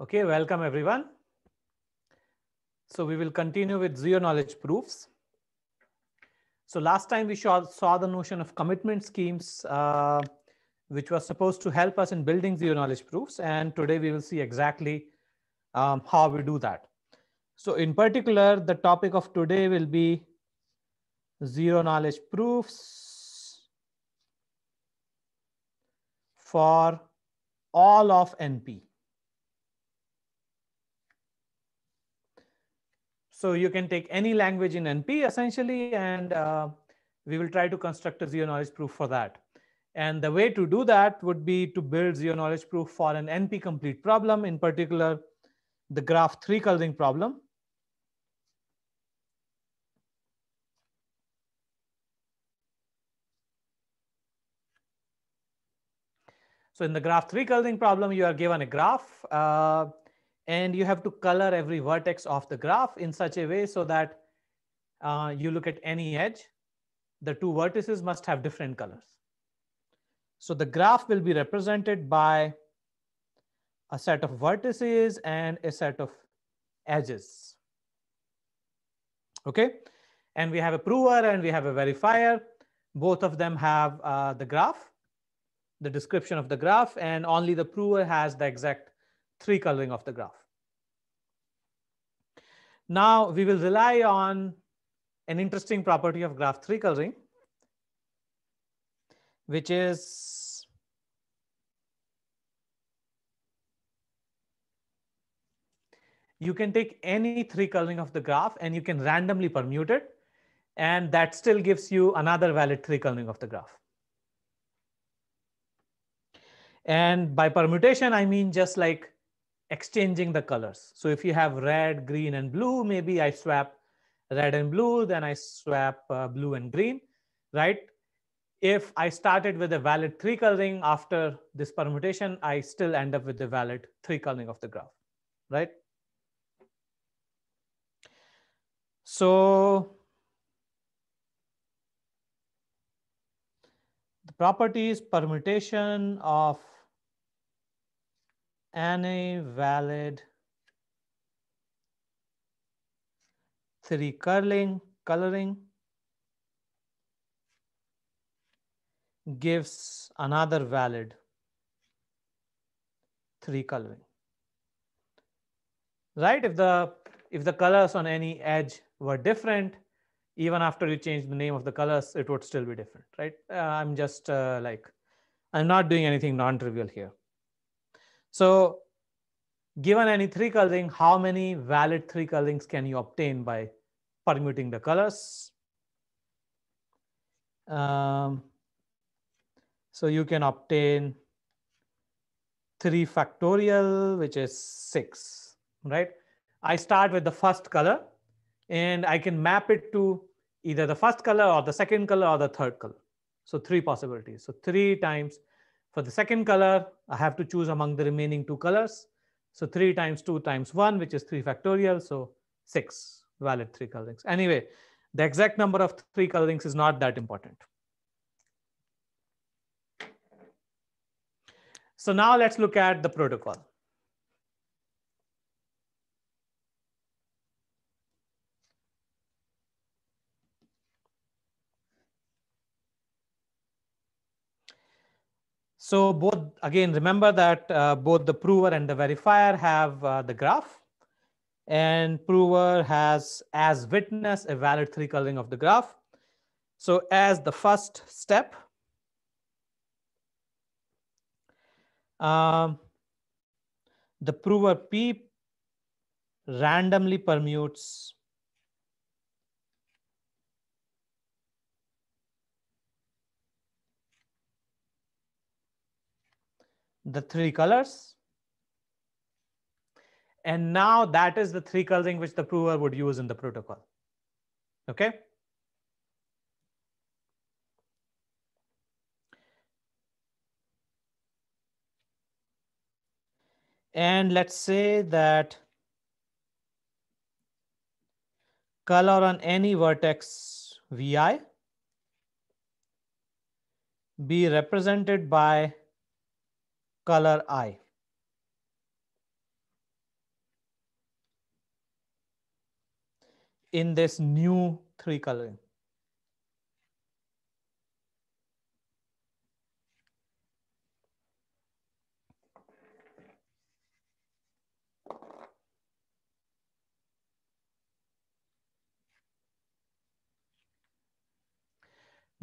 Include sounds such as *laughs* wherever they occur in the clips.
Okay, welcome everyone. So we will continue with zero knowledge proofs. So last time we saw, saw the notion of commitment schemes, uh, which was supposed to help us in building zero knowledge proofs. And today we will see exactly um, how we do that. So in particular, the topic of today will be zero knowledge proofs for all of NP. So you can take any language in NP essentially, and uh, we will try to construct a zero knowledge proof for that. And the way to do that would be to build zero knowledge proof for an NP complete problem, in particular, the graph three coloring problem. So in the graph three coloring problem, you are given a graph. Uh, and you have to color every vertex of the graph in such a way so that uh, you look at any edge, the two vertices must have different colors. So the graph will be represented by a set of vertices and a set of edges. Okay, and we have a prover and we have a verifier. Both of them have uh, the graph, the description of the graph, and only the prover has the exact three coloring of the graph. Now we will rely on an interesting property of graph three coloring, which is you can take any three coloring of the graph and you can randomly permute it. And that still gives you another valid three coloring of the graph. And by permutation, I mean just like exchanging the colors. So if you have red, green, and blue, maybe I swap red and blue, then I swap uh, blue and green, right? If I started with a valid three coloring after this permutation, I still end up with the valid three coloring of the graph, right? So the properties permutation of any valid three curling coloring gives another valid three coloring right if the if the colors on any edge were different even after you change the name of the colors it would still be different right uh, i'm just uh, like i'm not doing anything non-trivial here so given any three coloring, how many valid three colorings can you obtain by permuting the colors? Um, so you can obtain 3 factorial, which is 6, right? I start with the first color and I can map it to either the first color or the second color or the third color. So three possibilities. So 3 times for the second color, I have to choose among the remaining two colors. So 3 times 2 times 1, which is 3 factorial. So 6 valid 3 colorings. Anyway, the exact number of 3 colorings is not that important. So now let's look at the protocol. So both, again, remember that uh, both the prover and the verifier have uh, the graph and prover has as witness a valid three coloring of the graph. So as the first step, um, the prover P randomly permutes the three colors. And now that is the three coloring which the prover would use in the protocol. Okay. And let's say that color on any vertex vi be represented by color I. In this new three coloring.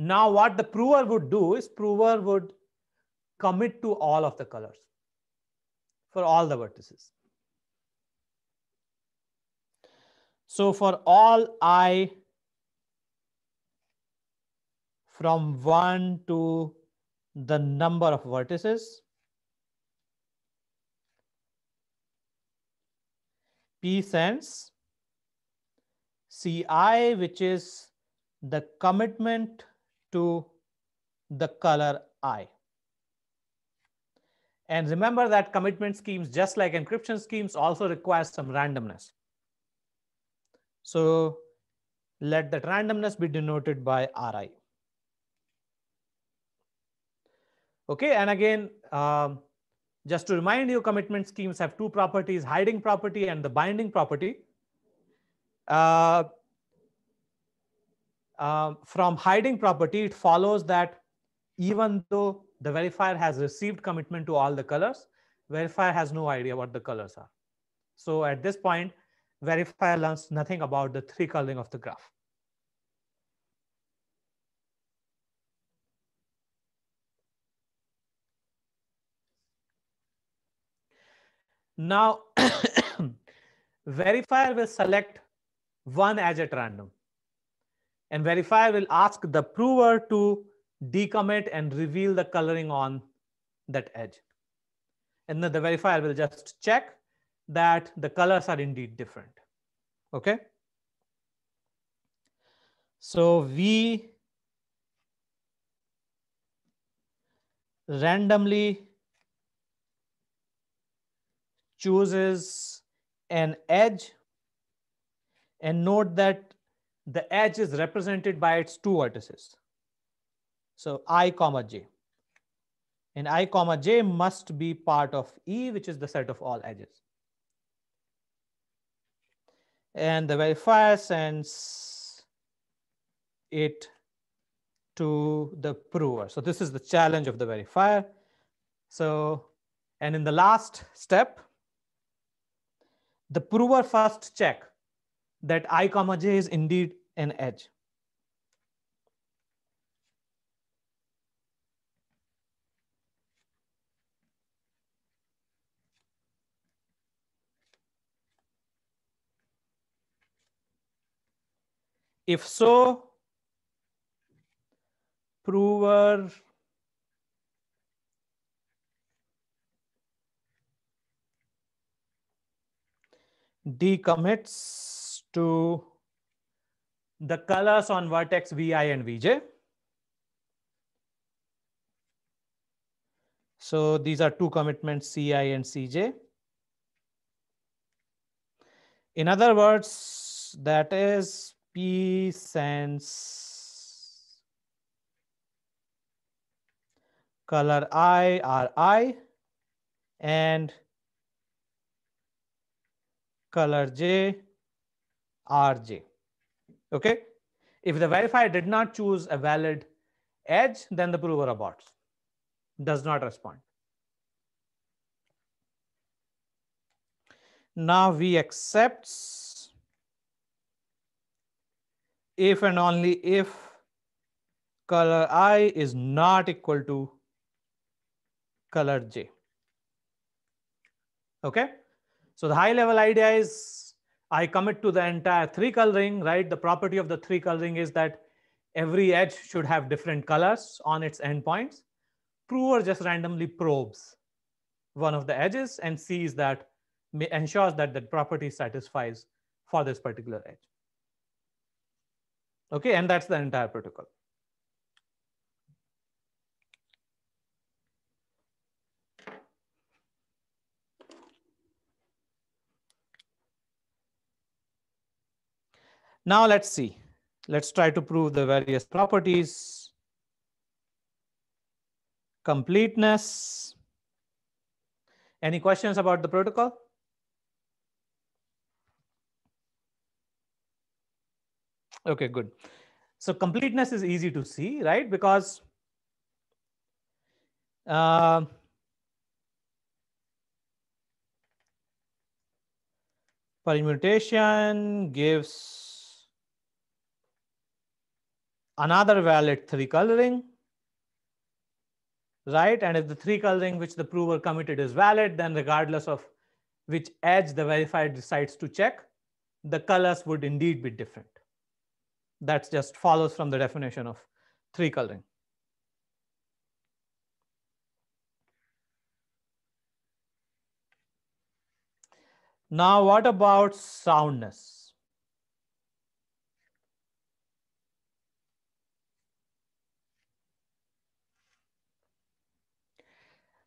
Now what the prover would do is prover would commit to all of the colors for all the vertices. So for all i from 1 to the number of vertices, P sends CI, which is the commitment to the color I. And remember that commitment schemes, just like encryption schemes, also require some randomness. So let that randomness be denoted by Ri. Okay, and again, um, just to remind you, commitment schemes have two properties, hiding property and the binding property. Uh, uh, from hiding property, it follows that even though the verifier has received commitment to all the colors. Verifier has no idea what the colors are. So at this point, verifier learns nothing about the three coloring of the graph. Now, *coughs* verifier will select one edge at random and verifier will ask the prover to decommit and reveal the coloring on that edge. And then the verifier will just check that the colors are indeed different. Okay. So we randomly chooses an edge and note that the edge is represented by its two vertices. So i comma j. And i comma j must be part of E, which is the set of all edges. And the verifier sends it to the prover. So this is the challenge of the verifier. So, and in the last step, the prover first check that i comma j is indeed an edge. If so, prover decommits to the colors on vertex vi and vj. So these are two commitments ci and cj. In other words, that is P sense color I and color J Okay. If the verifier did not choose a valid edge, then the prover aborts, does not respond. Now we accepts if and only if color i is not equal to color j. Okay. So the high level idea is I commit to the entire three coloring, right? The property of the three coloring is that every edge should have different colors on its endpoints. Prover just randomly probes one of the edges and sees that ensures that the property satisfies for this particular edge. Okay, and that's the entire protocol. Now let's see. Let's try to prove the various properties. Completeness. Any questions about the protocol? Okay, good. So completeness is easy to see, right? Because uh, permutation gives another valid three coloring, right? And if the three coloring which the prover committed is valid, then regardless of which edge the verifier decides to check, the colors would indeed be different. That just follows from the definition of three coloring. Now, what about soundness?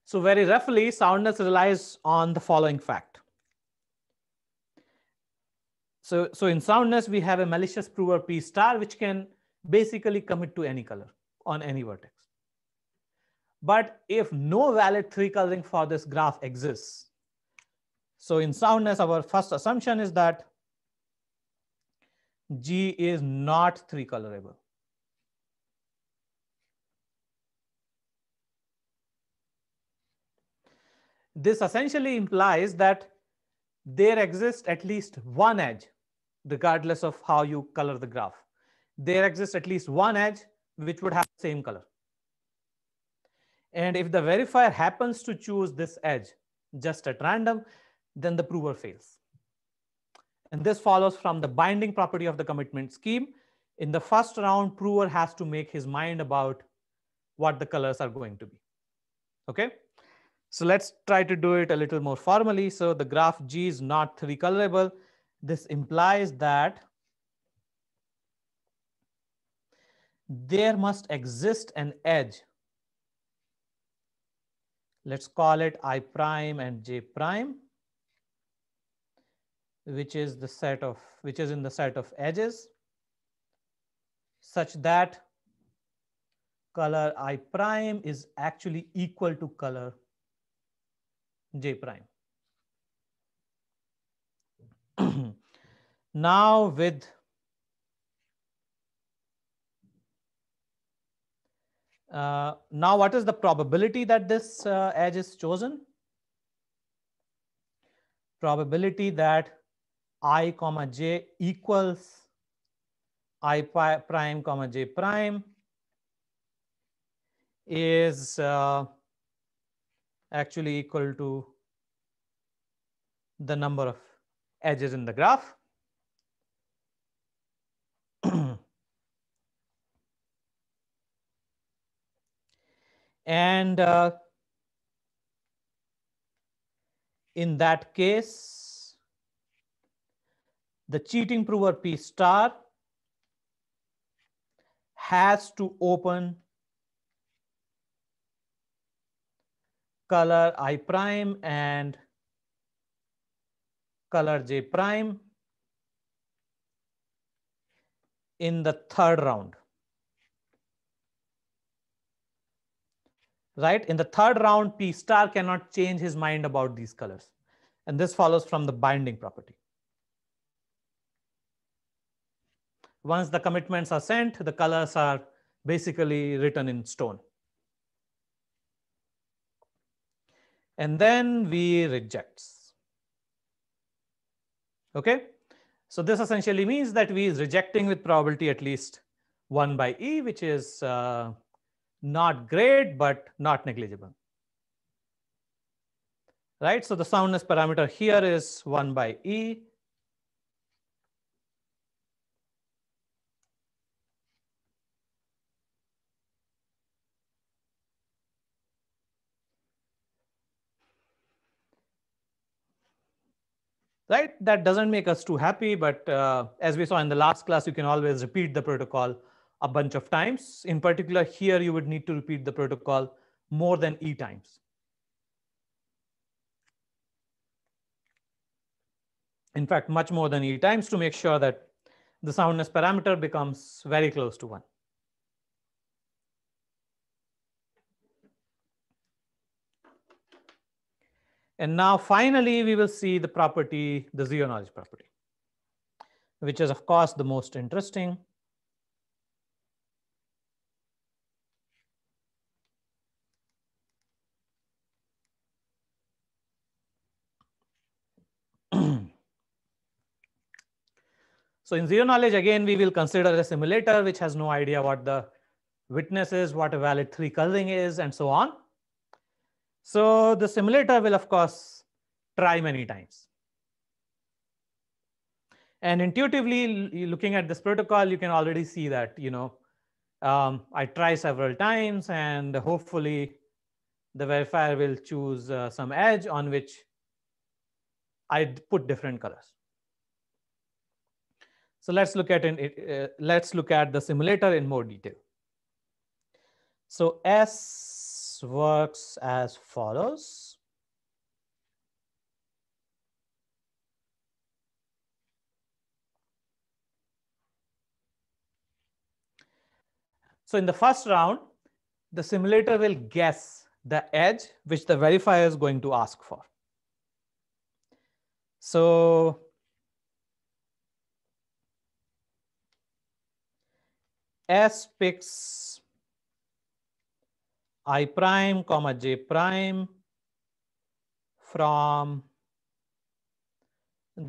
So very roughly, soundness relies on the following fact. So, so in soundness, we have a malicious prover P star, which can basically commit to any color on any vertex. But if no valid three coloring for this graph exists, so in soundness, our first assumption is that G is not three colorable. This essentially implies that there exists at least one edge regardless of how you color the graph. There exists at least one edge which would have the same color. And if the verifier happens to choose this edge just at random, then the prover fails. And this follows from the binding property of the commitment scheme. In the first round, prover has to make his mind about what the colors are going to be. Okay. So let's try to do it a little more formally. So the graph G is not three colorable. This implies that there must exist an edge. Let's call it I prime and J prime, which is the set of, which is in the set of edges such that color I prime is actually equal to color J prime. *clears throat* now with uh, now what is the probability that this uh, edge is chosen? Probability that i comma j equals i prime comma j prime is uh, actually equal to the number of edges in the graph. *clears throat* and uh, in that case, the cheating prover P star has to open color i prime and color J prime in the third round. Right? In the third round, P star cannot change his mind about these colors. And this follows from the binding property. Once the commitments are sent, the colors are basically written in stone. And then we rejects. Okay. So this essentially means that V is rejecting with probability at least 1 by E, which is uh, not great, but not negligible. Right. So the soundness parameter here is 1 by E. right? That doesn't make us too happy, but uh, as we saw in the last class, you can always repeat the protocol a bunch of times. In particular, here you would need to repeat the protocol more than E times. In fact, much more than E times to make sure that the soundness parameter becomes very close to one. And now finally, we will see the property, the zero knowledge property, which is of course the most interesting. *clears throat* So in zero knowledge, again, we will consider a simulator which has no idea what the witness is, what a valid three coloring is, and so on. So the simulator will, of course, try many times. And intuitively, looking at this protocol, you can already see that, you know, um, I try several times and hopefully the verifier will choose uh, some edge on which I put different colors. So let's look at in, it, uh, let's look at the simulator in more detail. So S works as follows. So in the first round, the simulator will guess the edge which the verifier is going to ask for. So S picks i prime comma j prime from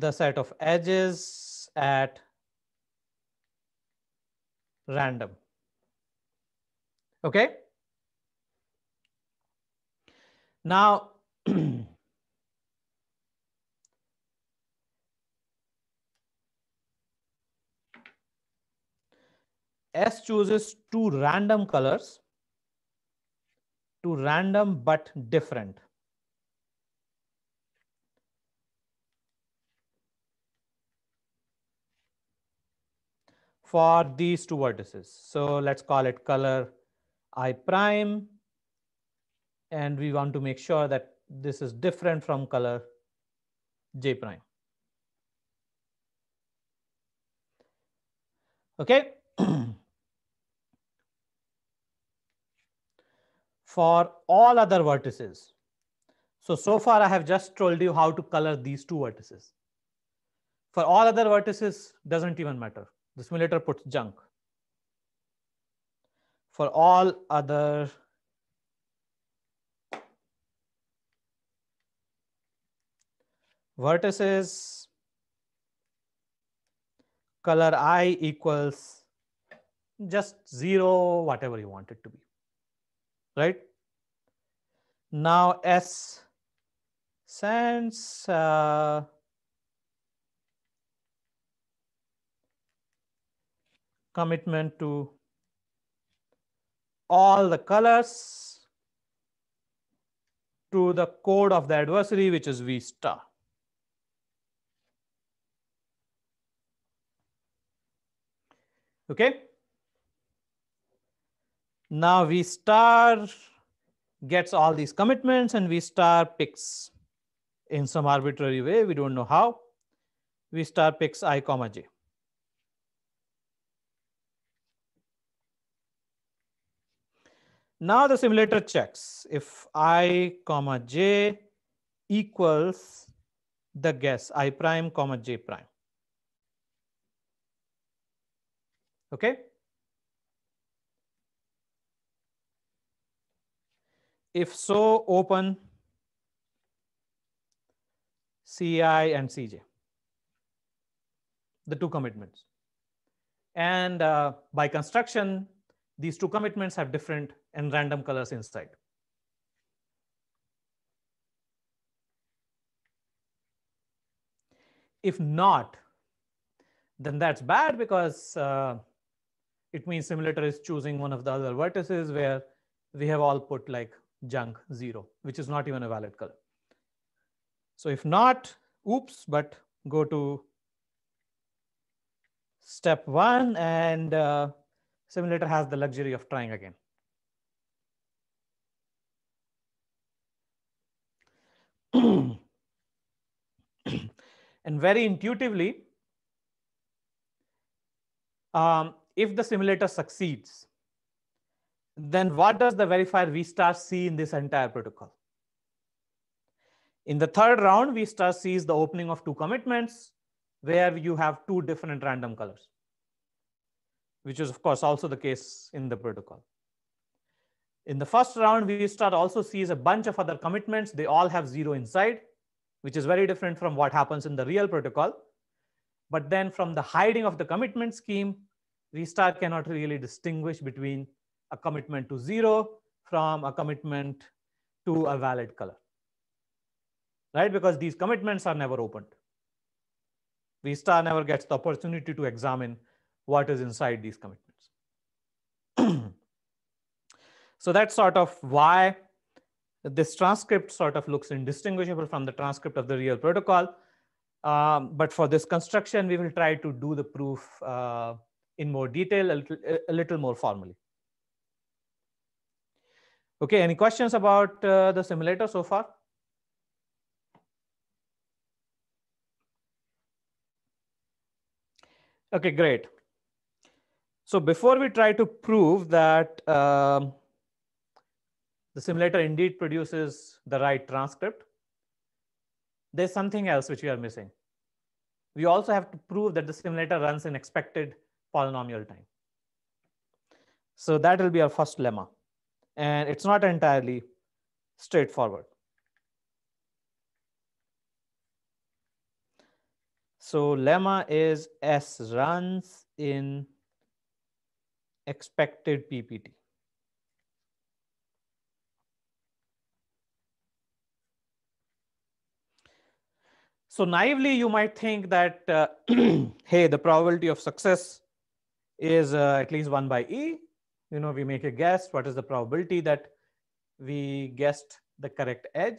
the set of edges at random. Okay. Now, *clears throat* S chooses two random colors to random but different. for these two vertices. So let's call it color i prime. And we want to make sure that this is different from color j prime. Okay, for all other vertices. So, so far I have just told you how to color these two vertices. For all other vertices, doesn't even matter. The simulator puts junk. For all other vertices, color i equals just zero, whatever you want it to be right? Now S sends uh, commitment to all the colors to the code of the adversary, which is V star. Okay. Now V star gets all these commitments and V star picks in some arbitrary way. We don't know how. V star picks I comma J. Now the simulator checks if I comma J equals the guess I prime comma J prime. Okay. If so, open CI and CJ, the two commitments. And uh, by construction, these two commitments have different and random colors inside. If not, then that's bad because uh, it means simulator is choosing one of the other vertices where we have all put like junk zero, which is not even a valid color. So if not, oops, but go to step one and uh, simulator has the luxury of trying again. *clears throat* and very intuitively, um, if the simulator succeeds, then what does the verifier V star see in this entire protocol? In the third round, V star sees the opening of two commitments where you have two different random colors, which is of course also the case in the protocol. In the first round, V star also sees a bunch of other commitments. They all have zero inside, which is very different from what happens in the real protocol. But then from the hiding of the commitment scheme, V star cannot really distinguish between a commitment to zero from a commitment to a valid color, right? Because these commitments are never opened. Vista never gets the opportunity to examine what is inside these commitments. *clears throat* so that's sort of why this transcript sort of looks indistinguishable from the transcript of the real protocol. Um, but for this construction, we will try to do the proof uh, in more detail, a little, a little more formally. Okay, any questions about uh, the simulator so far? Okay, great. So before we try to prove that um, the simulator indeed produces the right transcript, there's something else which we are missing. We also have to prove that the simulator runs in expected polynomial time. So that will be our first lemma and it's not entirely straightforward. So lemma is S runs in expected PPT. So naively, you might think that, uh, *clears throat* hey, the probability of success is uh, at least one by E you know, we make a guess. What is the probability that we guessed the correct edge?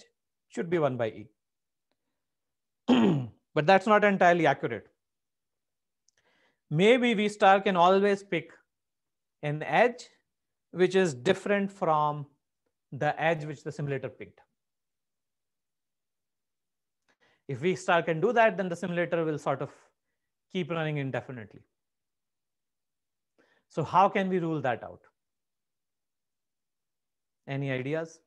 Should be 1 by E. *clears throat* but that's not entirely accurate. Maybe V star can always pick an edge which is different from the edge which the simulator picked. If V star can do that, then the simulator will sort of keep running indefinitely. So how can we rule that out? Any ideas?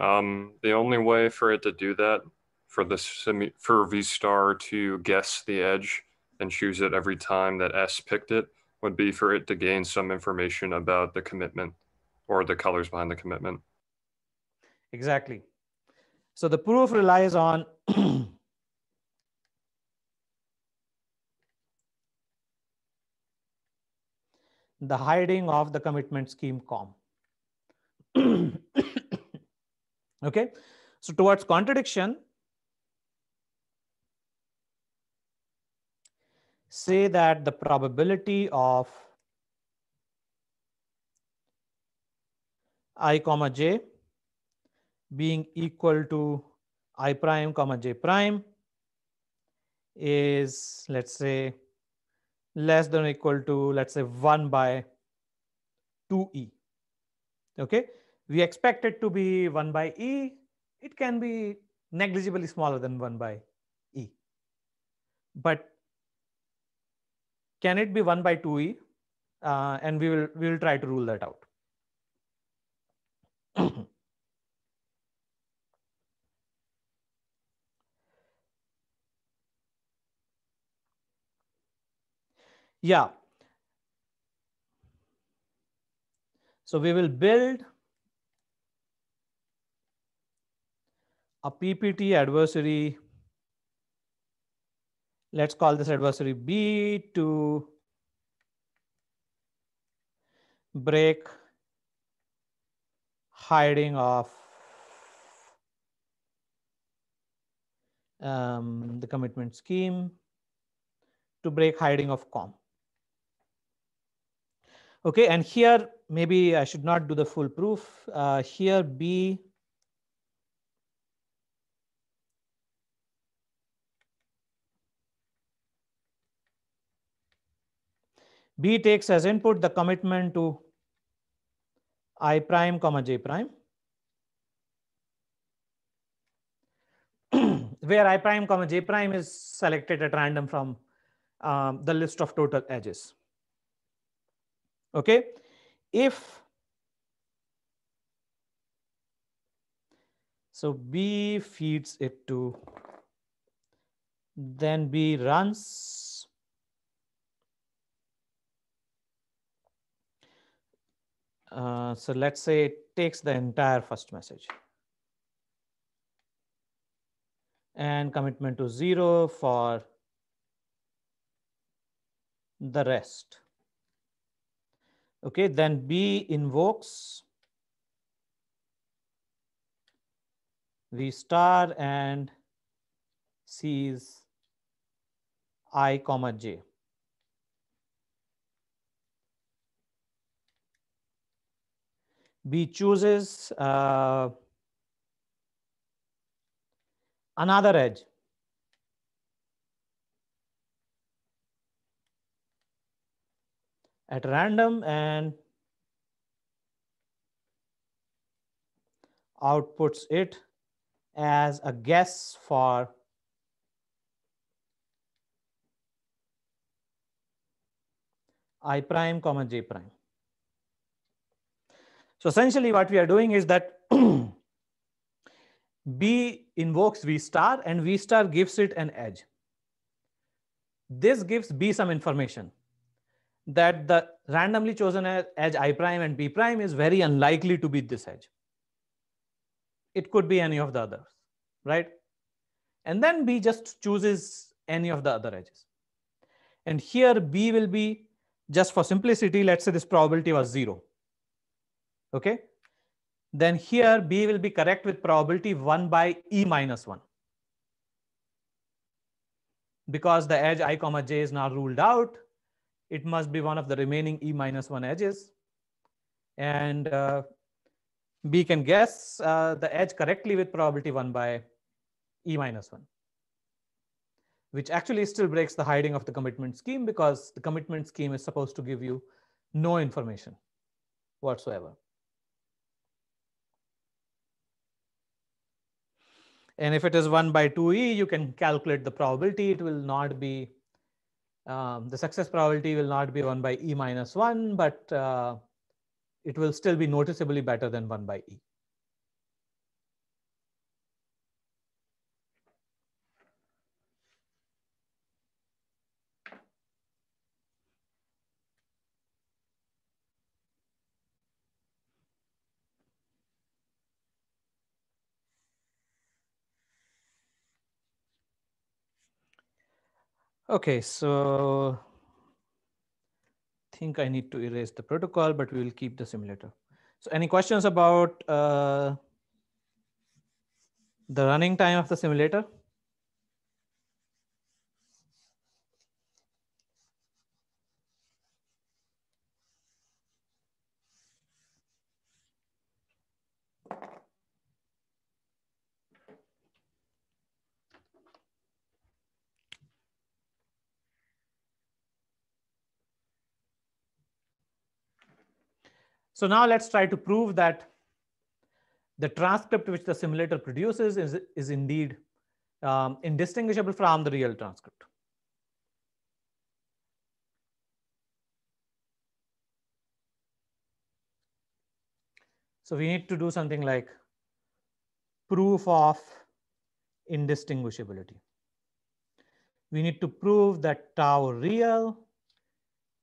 Um, the only way for it to do that, for the semi, for V star to guess the edge and choose it every time that S picked it, would be for it to gain some information about the commitment or the colors behind the commitment. Exactly. So the proof relies on *clears throat* the hiding of the commitment scheme com. *coughs* okay, so towards contradiction, say that the probability of i comma j being equal to i prime comma j prime is let's say less than or equal to, let's say 1 by 2e. Okay. We expect it to be 1 by e. It can be negligibly smaller than 1 by e. But can it be 1 by 2e? Uh, and we will, we will try to rule that out. *clears throat* Yeah. So we will build a PPT adversary. Let's call this adversary B to break hiding of um, the commitment scheme to break hiding of com. Okay, and here maybe I should not do the full proof. Uh, here B B takes as input the commitment to I prime comma J prime. *clears throat* where I prime comma J prime is selected at random from um, the list of total edges. Okay. If so, B feeds it to, then B runs. Uh, so let's say it takes the entire first message and commitment to zero for the rest. Okay, then B invokes the star and C is I comma J. B chooses uh, another edge at random and outputs it as a guess for i prime comma j prime. So essentially what we are doing is that *clears throat* B invokes V star and V star gives it an edge. This gives B some information that the randomly chosen edge i prime and b prime is very unlikely to be this edge. It could be any of the others, right? And then b just chooses any of the other edges. And here b will be just for simplicity, let's say this probability was zero. Okay. Then here b will be correct with probability one by e minus one because the edge i comma j is now ruled out it must be one of the remaining E minus one edges. And uh, can guess uh, the edge correctly with probability one by E minus one, which actually still breaks the hiding of the commitment scheme because the commitment scheme is supposed to give you no information whatsoever. And if it is 1 by 2e, you can calculate the probability. It will not be um, the success probability will not be 1 by e minus 1, but uh, it will still be noticeably better than 1 by e. Okay, so think I need to erase the protocol, but we will keep the simulator. So any questions about uh, the running time of the simulator? So now let's try to prove that the transcript which the simulator produces is, is indeed um, indistinguishable from the real transcript. So we need to do something like proof of indistinguishability. We need to prove that tau real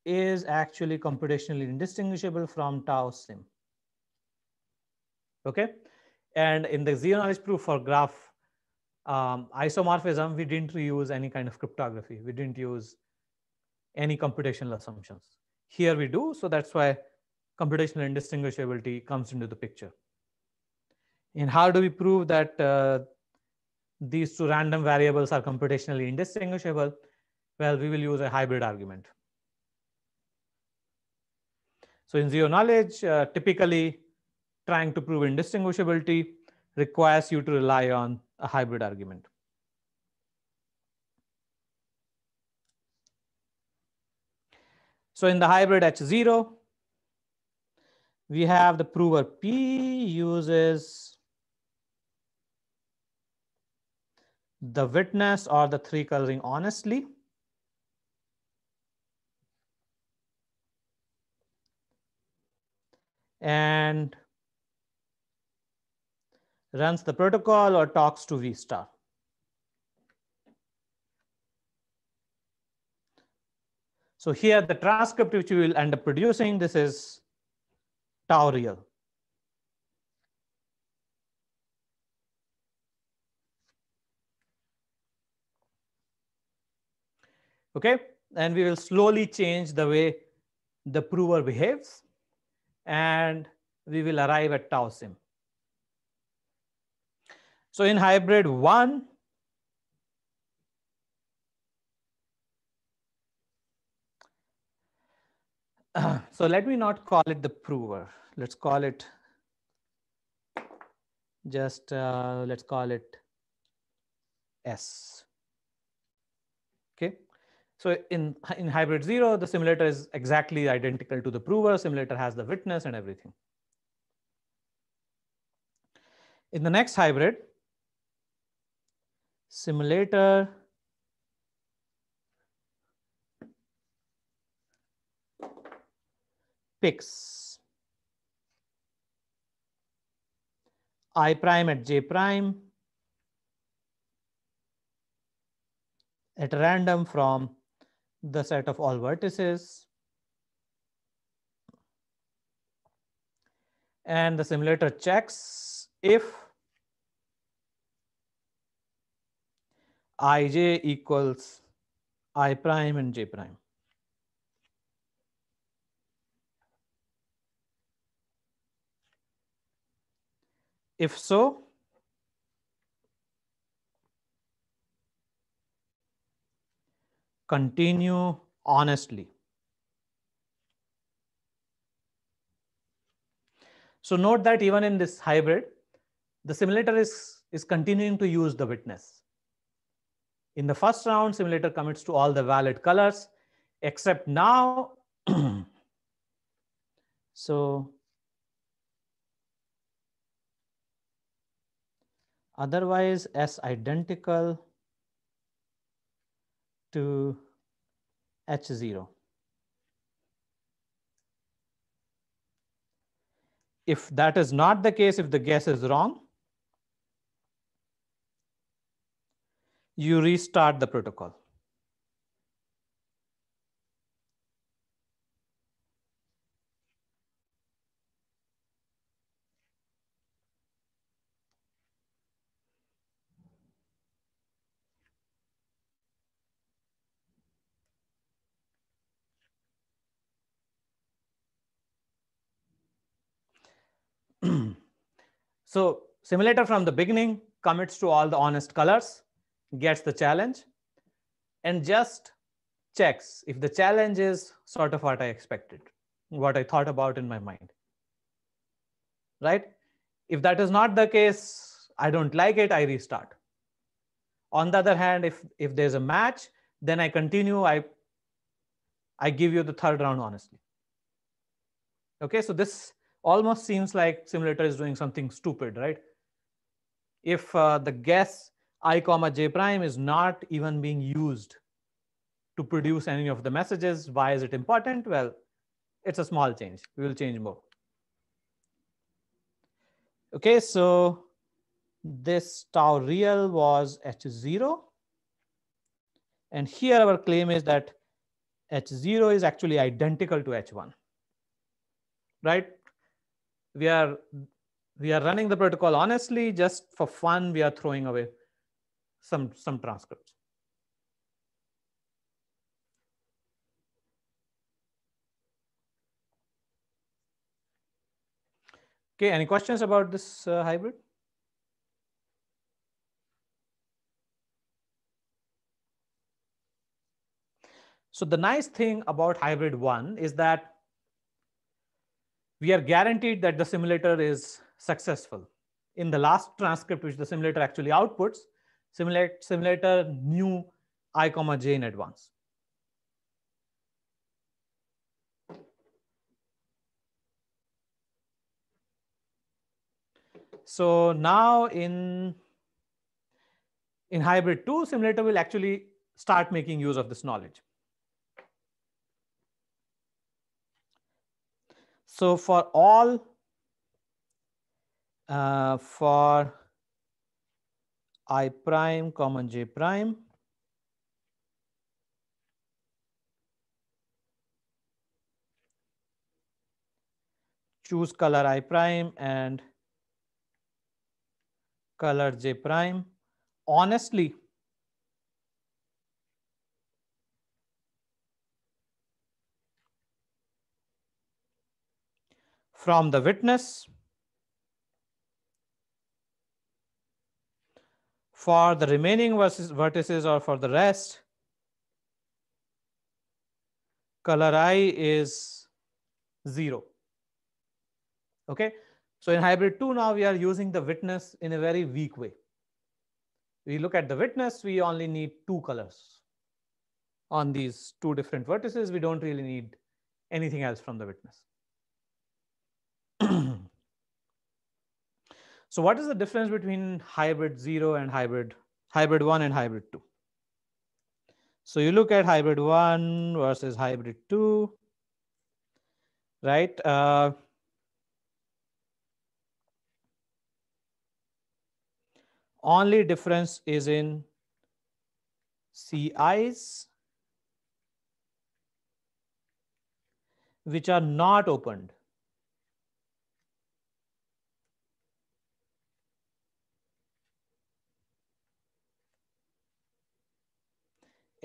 is actually computationally indistinguishable from tau sim. Okay, and in the zero knowledge proof for graph um, isomorphism, we didn't reuse any kind of cryptography. We didn't use any computational assumptions. Here we do, so that's why computational indistinguishability comes into the picture. And how do we prove that uh, these two random variables are computationally indistinguishable? Well, we will use a hybrid argument. So in zero knowledge, uh, typically trying to prove indistinguishability requires you to rely on a hybrid argument. So in the hybrid H0, we have the prover P uses the witness or the three coloring honestly and runs the protocol or talks to vStar. So here the transcript which you will end up producing, this is tau real. Okay, and we will slowly change the way the prover behaves and we will arrive at tau sim. So in hybrid 1, *clears throat* so let me not call it the prover. Let's call it just, uh, let's call it S. So in, in hybrid zero, the simulator is exactly identical to the prover. Simulator has the witness and everything. In the next hybrid, simulator picks i prime at j prime at random from the set of all vertices. And the simulator checks if ij equals i prime and j prime. If so, continue honestly. So note that even in this hybrid, the simulator is, is continuing to use the witness. In the first round, simulator commits to all the valid colors, except now. *clears throat* so otherwise s identical to H0. If that is not the case, if the guess is wrong, you restart the protocol. So simulator from the beginning commits to all the honest colors, gets the challenge, and just checks if the challenge is sort of what I expected, what I thought about in my mind. Right? If that is not the case, I don't like it, I restart. On the other hand, if, if there's a match, then I continue, I, I give you the third round honestly. Okay, so this almost seems like simulator is doing something stupid, right? If uh, the guess i comma j prime is not even being used to produce any of the messages, why is it important? Well, it's a small change. We will change more. Okay, so this tau real was H0. And here our claim is that H0 is actually identical to H1, right? we are we are running the protocol honestly just for fun we are throwing away some some transcripts okay any questions about this uh, hybrid so the nice thing about hybrid 1 is that we are guaranteed that the simulator is successful. In the last transcript, which the simulator actually outputs, simulate, simulator new i comma j in advance. So now in, in hybrid 2, simulator will actually start making use of this knowledge. So for all, uh, for i prime common j prime, choose color i prime and color j prime. Honestly, from the witness for the remaining vertices or for the rest. Color I is zero. Okay. So in hybrid two, now we are using the witness in a very weak way. We look at the witness, we only need two colors on these two different vertices. We don't really need anything else from the witness. So what is the difference between hybrid zero and hybrid, hybrid one and hybrid two? So you look at hybrid one versus hybrid two, right? Uh, only difference is in CIs, which are not opened.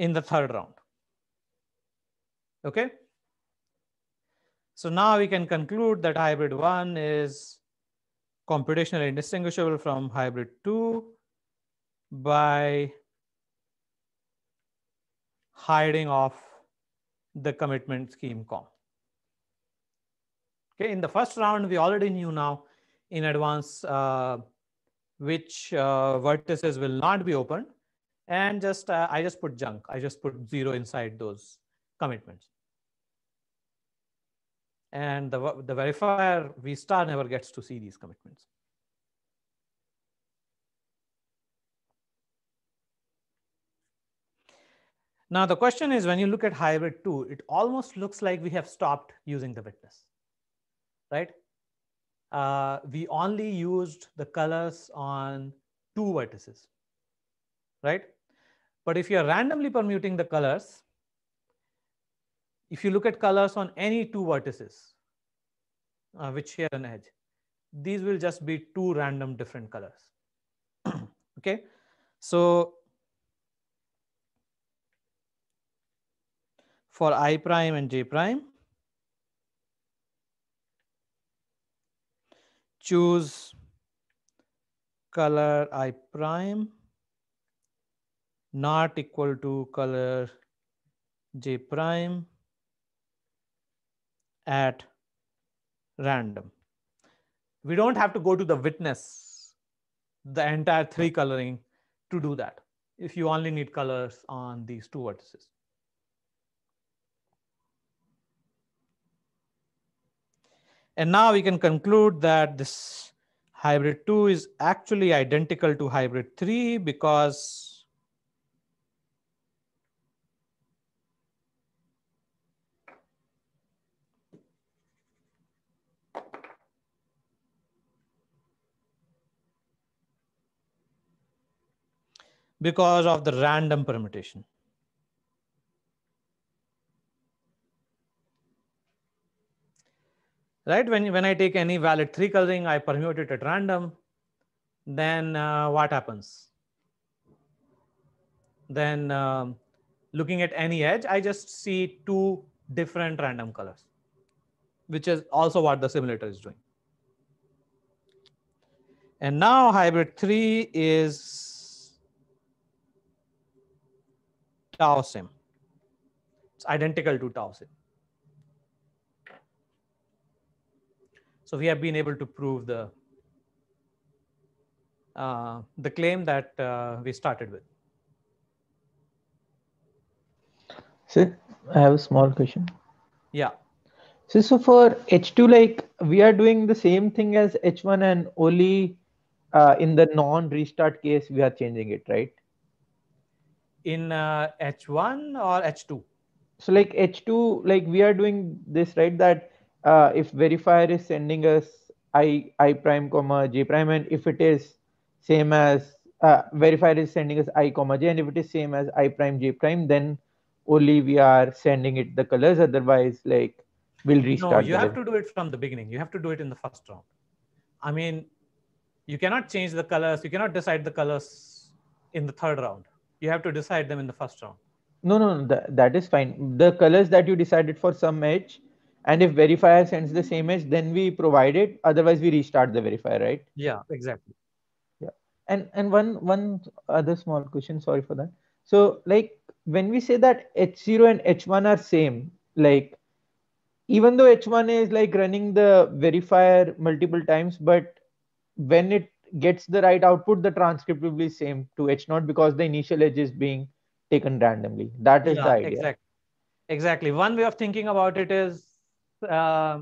in the third round. Okay. So now we can conclude that hybrid one is computationally indistinguishable from hybrid two by hiding off the commitment scheme com. Okay, in the first round, we already knew now in advance uh, which uh, vertices will not be opened and just uh, I just put junk. I just put zero inside those commitments. And the, the verifier V star never gets to see these commitments. Now the question is when you look at hybrid two, it almost looks like we have stopped using the witness, right? Uh, we only used the colors on two vertices, right? But if you're randomly permuting the colors, if you look at colors on any two vertices, uh, which share an edge, these will just be two random different colors. *clears throat* okay, so for i prime and j prime, choose color i prime not equal to color j prime at random. We don't have to go to the witness, the entire three coloring to do that if you only need colors on these two vertices. And now we can conclude that this hybrid 2 is actually identical to hybrid 3 because because of the random permutation. Right, when, when I take any valid three coloring, I permute it at random, then uh, what happens? Then um, looking at any edge, I just see two different random colors, which is also what the simulator is doing. And now hybrid three is tau sim. It's identical to tau sim. So we have been able to prove the uh, the claim that uh, we started with. See, I have a small question. Yeah. So, so for H2, like we are doing the same thing as H1 and only uh, in the non-restart case, we are changing it, right? in uh, H1 or H2? So like H2, like we are doing this, right? That uh, if verifier is sending us I, I prime comma J prime, and if it is same as uh, verifier is sending us I comma J, and if it is same as I prime J prime, then only we are sending it the colors. Otherwise, like we'll restart. No, you have to do it from the beginning. You have to do it in the first round. I mean, you cannot change the colors. You cannot decide the colors in the third round you have to decide them in the first round. No, no, no that, that is fine. The colors that you decided for some edge, and if verifier sends the same edge, then we provide it. Otherwise, we restart the verifier, right? Yeah, exactly. Yeah, and and one one other small question. Sorry for that. So like when we say that H0 and H1 are same, like even though H1 is like running the verifier multiple times, but when it gets the right output, the transcript will be same to h node because the initial edge is being taken randomly. That is yeah, the idea. Exactly. Exactly. One way of thinking about it is uh,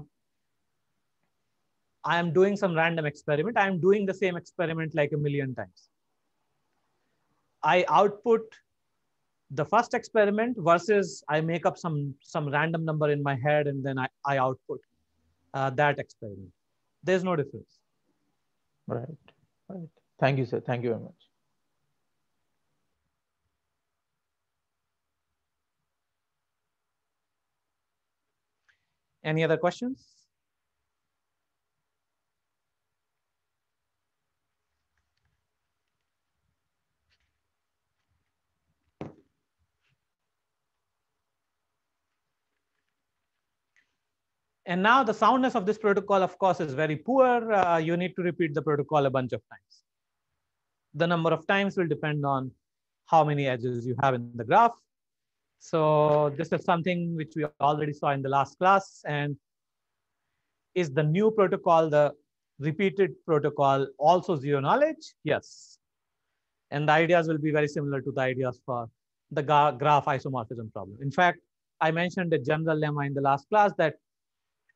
I am doing some random experiment. I am doing the same experiment like a million times. I output the first experiment versus I make up some, some random number in my head and then I, I output uh, that experiment. There's no difference. Right. Right. Thank you, sir. Thank you very much. Any other questions? And now the soundness of this protocol, of course, is very poor. Uh, you need to repeat the protocol a bunch of times. The number of times will depend on how many edges you have in the graph. So this is something which we already saw in the last class. And is the new protocol, the repeated protocol, also zero knowledge? Yes. And the ideas will be very similar to the ideas for the graph isomorphism problem. In fact, I mentioned the general lemma in the last class that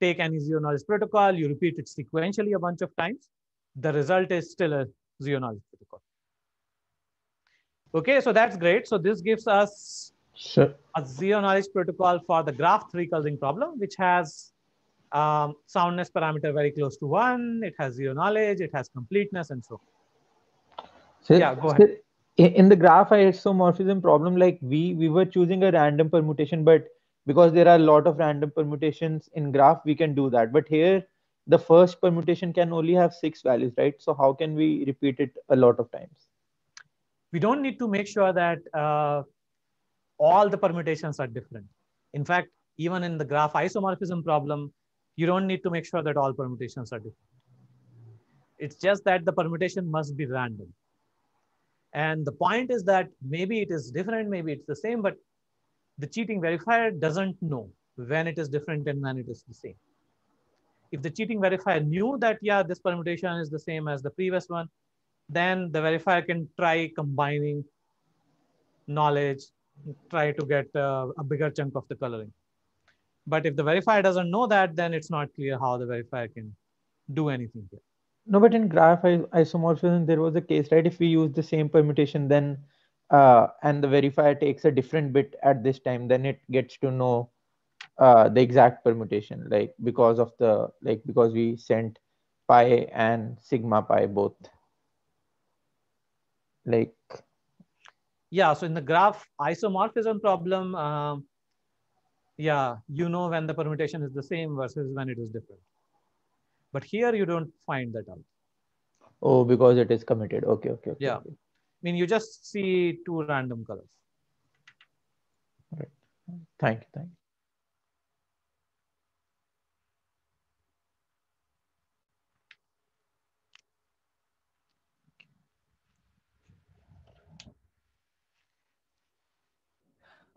take any zero knowledge protocol, you repeat it sequentially a bunch of times, the result is still a zero knowledge protocol. Okay, so that's great. So this gives us sure. a zero knowledge protocol for the graph three coloring problem, which has um, soundness parameter very close to one. It has zero knowledge, it has completeness and so on. So, yeah, go so ahead. In the graph isomorphism problem, like we, we were choosing a random permutation, but because there are a lot of random permutations in graph we can do that but here the first permutation can only have six values right so how can we repeat it a lot of times we don't need to make sure that uh, all the permutations are different in fact even in the graph isomorphism problem you don't need to make sure that all permutations are different it's just that the permutation must be random and the point is that maybe it is different maybe it's the same but the cheating verifier doesn't know when it is different and when it is the same. If the cheating verifier knew that, yeah, this permutation is the same as the previous one, then the verifier can try combining knowledge, try to get uh, a bigger chunk of the coloring. But if the verifier doesn't know that, then it's not clear how the verifier can do anything here. No, but in graph isomorphism, there was a case, right? If we use the same permutation, then uh, and the verifier takes a different bit at this time then it gets to know uh, the exact permutation like because of the like because we sent pi and sigma pi both like yeah so in the graph isomorphism problem uh, yeah you know when the permutation is the same versus when it is different but here you don't find that out oh because it is committed okay okay, okay yeah okay. I mean, you just see two random colors. Right. Thank you. Thank you.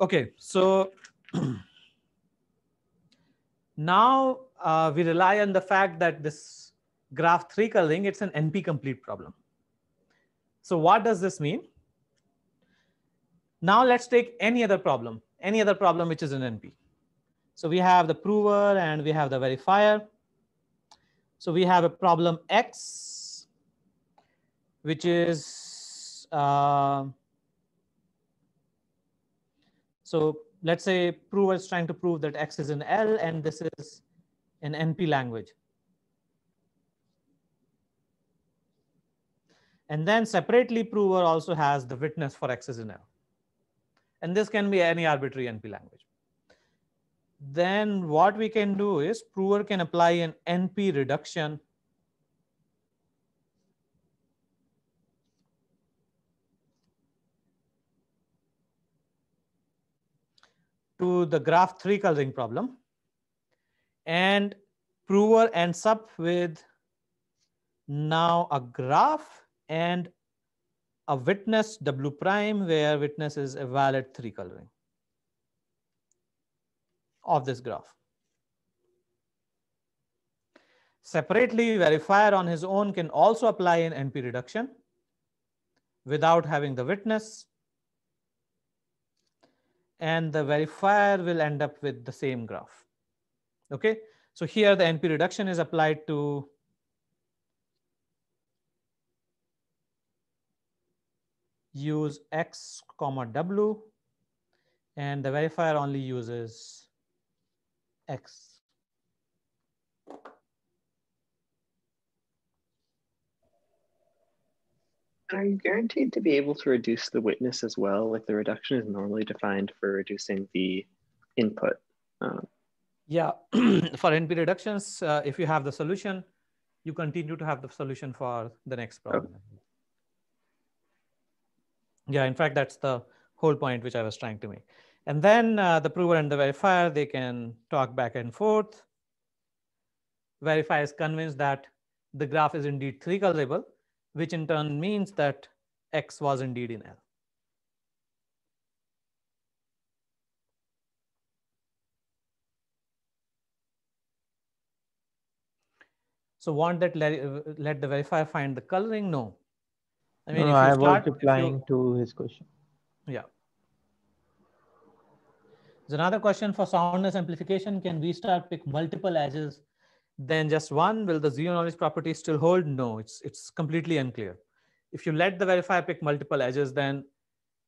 Okay, so *clears throat* now uh, we rely on the fact that this graph three coloring it's an NP complete problem. So what does this mean? Now let's take any other problem, any other problem which is an NP. So we have the prover and we have the verifier. So we have a problem X, which is, uh, so let's say prover is trying to prove that X is an L and this is an NP language. And then separately prover also has the witness for x in L, And this can be any arbitrary NP language. Then what we can do is prover can apply an NP reduction to the graph three coloring problem and prover ends up with now a graph and a witness W prime where witness is a valid three coloring of this graph. Separately, verifier on his own can also apply an NP reduction without having the witness. And the verifier will end up with the same graph. Okay, so here the NP reduction is applied to use x comma w and the verifier only uses x. Are you guaranteed to be able to reduce the witness as well? Like the reduction is normally defined for reducing the input. Um. yeah, *clears throat* for NP reductions, uh, if you have the solution, you continue to have the solution for the next problem. Okay. Yeah, in fact, that's the whole point which I was trying to make. And then uh, the prover and the verifier, they can talk back and forth. Verifier is convinced that the graph is indeed three colorable, which in turn means that X was indeed in L. So want that let, let the verifier find the coloring? No, I mean, no, I start, was replying to his question. Yeah. There's another question for soundness amplification. Can we start pick multiple edges than just one? Will the zero knowledge property still hold? No, it's it's completely unclear. If you let the verifier pick multiple edges, then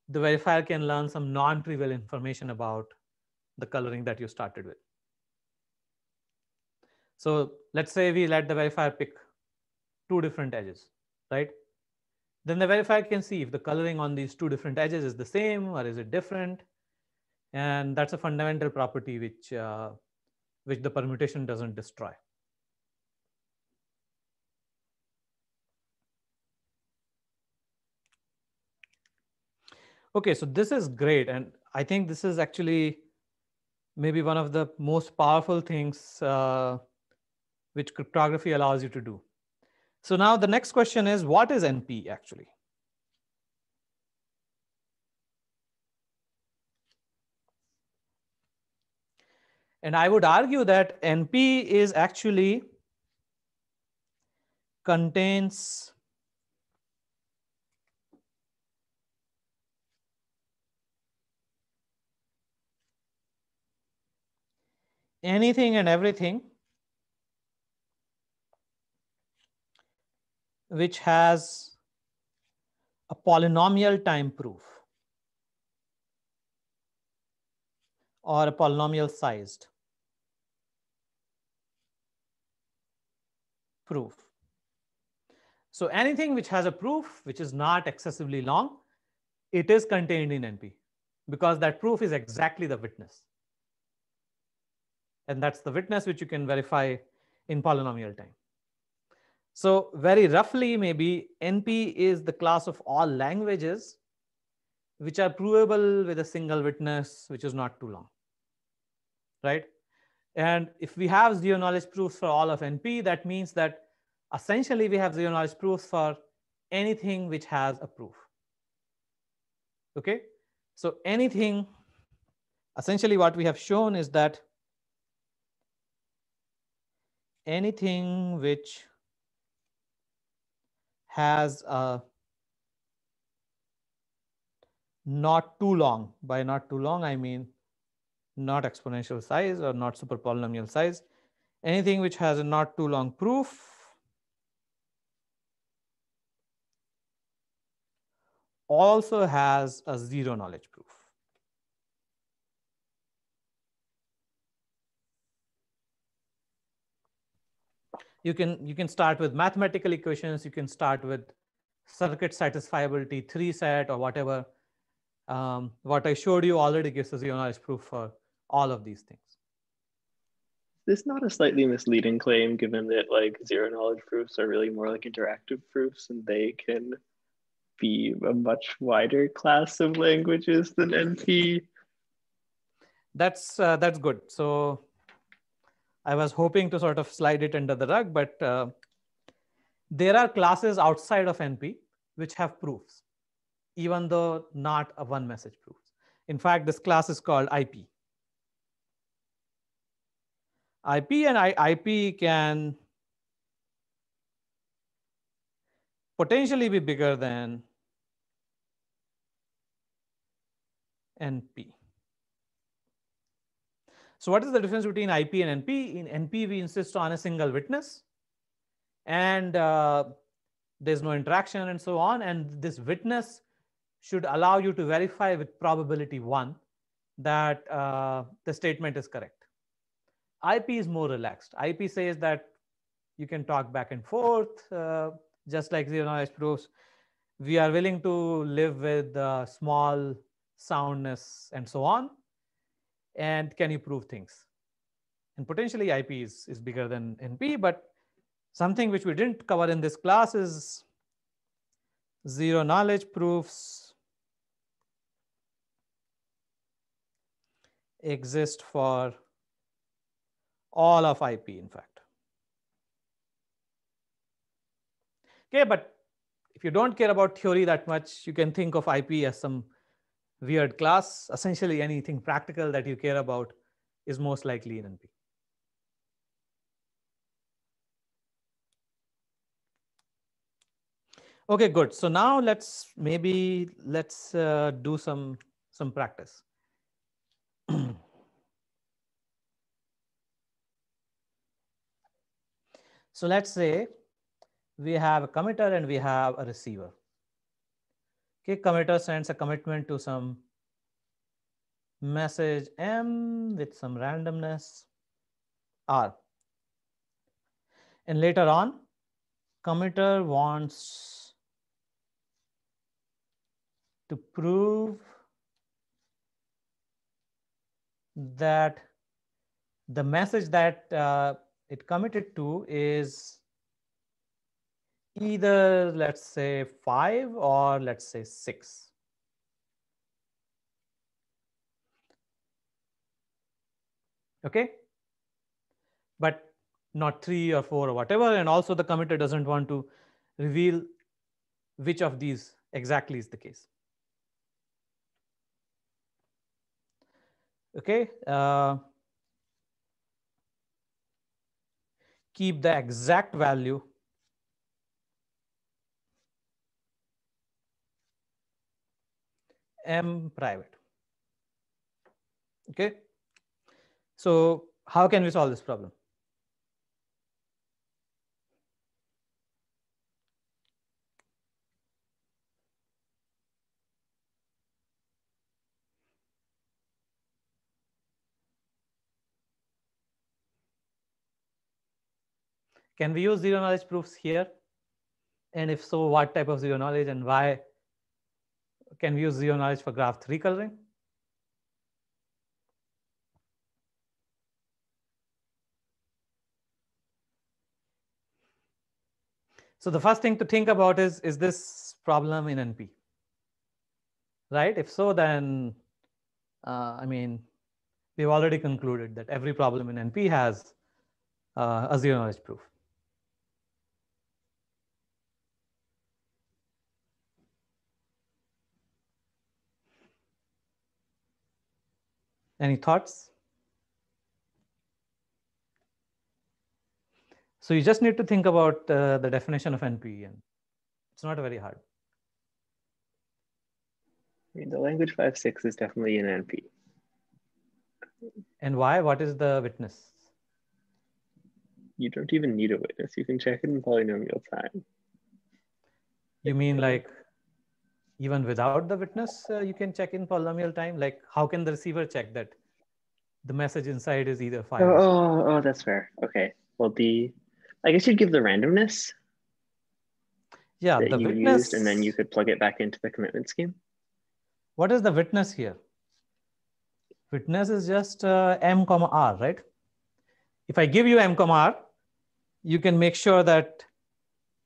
the verifier can learn some non-trivial information about the coloring that you started with. So let's say we let the verifier pick two different edges, right? Then the verifier can see if the coloring on these two different edges is the same or is it different. And that's a fundamental property which, uh, which the permutation doesn't destroy. Okay, so this is great. And I think this is actually maybe one of the most powerful things uh, which cryptography allows you to do. So now the next question is, what is NP actually? And I would argue that NP is actually contains anything and everything which has a polynomial time proof or a polynomial sized proof. So anything which has a proof which is not excessively long, it is contained in NP because that proof is exactly the witness. And that's the witness which you can verify in polynomial time. So very roughly, maybe NP is the class of all languages which are provable with a single witness, which is not too long, right? And if we have zero knowledge proofs for all of NP, that means that essentially we have zero knowledge proofs for anything which has a proof. Okay, so anything, essentially what we have shown is that anything which has a uh, not too long. By not too long, I mean not exponential size or not super polynomial size. Anything which has a not too long proof also has a zero knowledge proof. you can you can start with mathematical equations. You can start with circuit satisfiability three set or whatever. Um, what I showed you already gives us knowledge proof for all of these things. This not a slightly misleading claim, given that like zero knowledge proofs are really more like interactive proofs, and they can be a much wider class of languages than NP. That's uh, that's good. So I was hoping to sort of slide it under the rug, but uh, there are classes outside of NP which have proofs, even though not a one message proof. In fact, this class is called IP. IP and I IP can potentially be bigger than NP. So what is the difference between IP and NP? In NP, we insist on a single witness and uh, there's no interaction and so on. And this witness should allow you to verify with probability one that uh, the statement is correct. IP is more relaxed. IP says that you can talk back and forth, uh, just like zero knowledge proofs. We are willing to live with uh, small soundness and so on and can you prove things? And potentially IP is, is bigger than NP, but something which we didn't cover in this class is zero knowledge proofs exist for all of IP, in fact. Okay, but if you don't care about theory that much, you can think of IP as some weird class, essentially anything practical that you care about is most likely in NP. Okay, good. So now let's maybe let's uh, do some some practice. *clears throat* so let's say we have a committer and we have a receiver. Okay, committer sends a commitment to some message M with some randomness R. And later on, committer wants to prove that the message that uh, it committed to is either let's say five or let's say six. Okay. But not three or four or whatever. And also the committer doesn't want to reveal which of these exactly is the case. Okay. Uh, keep the exact value m private. Okay. So how can we solve this problem? Can we use zero knowledge proofs here? And if so, what type of zero knowledge and why can we use zero knowledge for graph 3 coloring? So the first thing to think about is, is this problem in NP? Right? If so, then, uh, I mean, we've already concluded that every problem in NP has uh, a zero knowledge proof. Any thoughts? So you just need to think about uh, the definition of NPEN. It's not very hard. I mean, the language 5.6 is definitely an NP. And why? What is the witness? You don't even need a witness. You can check it in polynomial time. You mean like even without the witness, uh, you can check in polynomial time. Like how can the receiver check that the message inside is either five? Oh, oh, oh, that's fair. Okay. Well, the I guess you'd give the randomness. Yeah, that the you witness, used, and then you could plug it back into the commitment scheme. What is the witness here? Witness is just uh, m comma r, right? If I give you m comma r, you can make sure that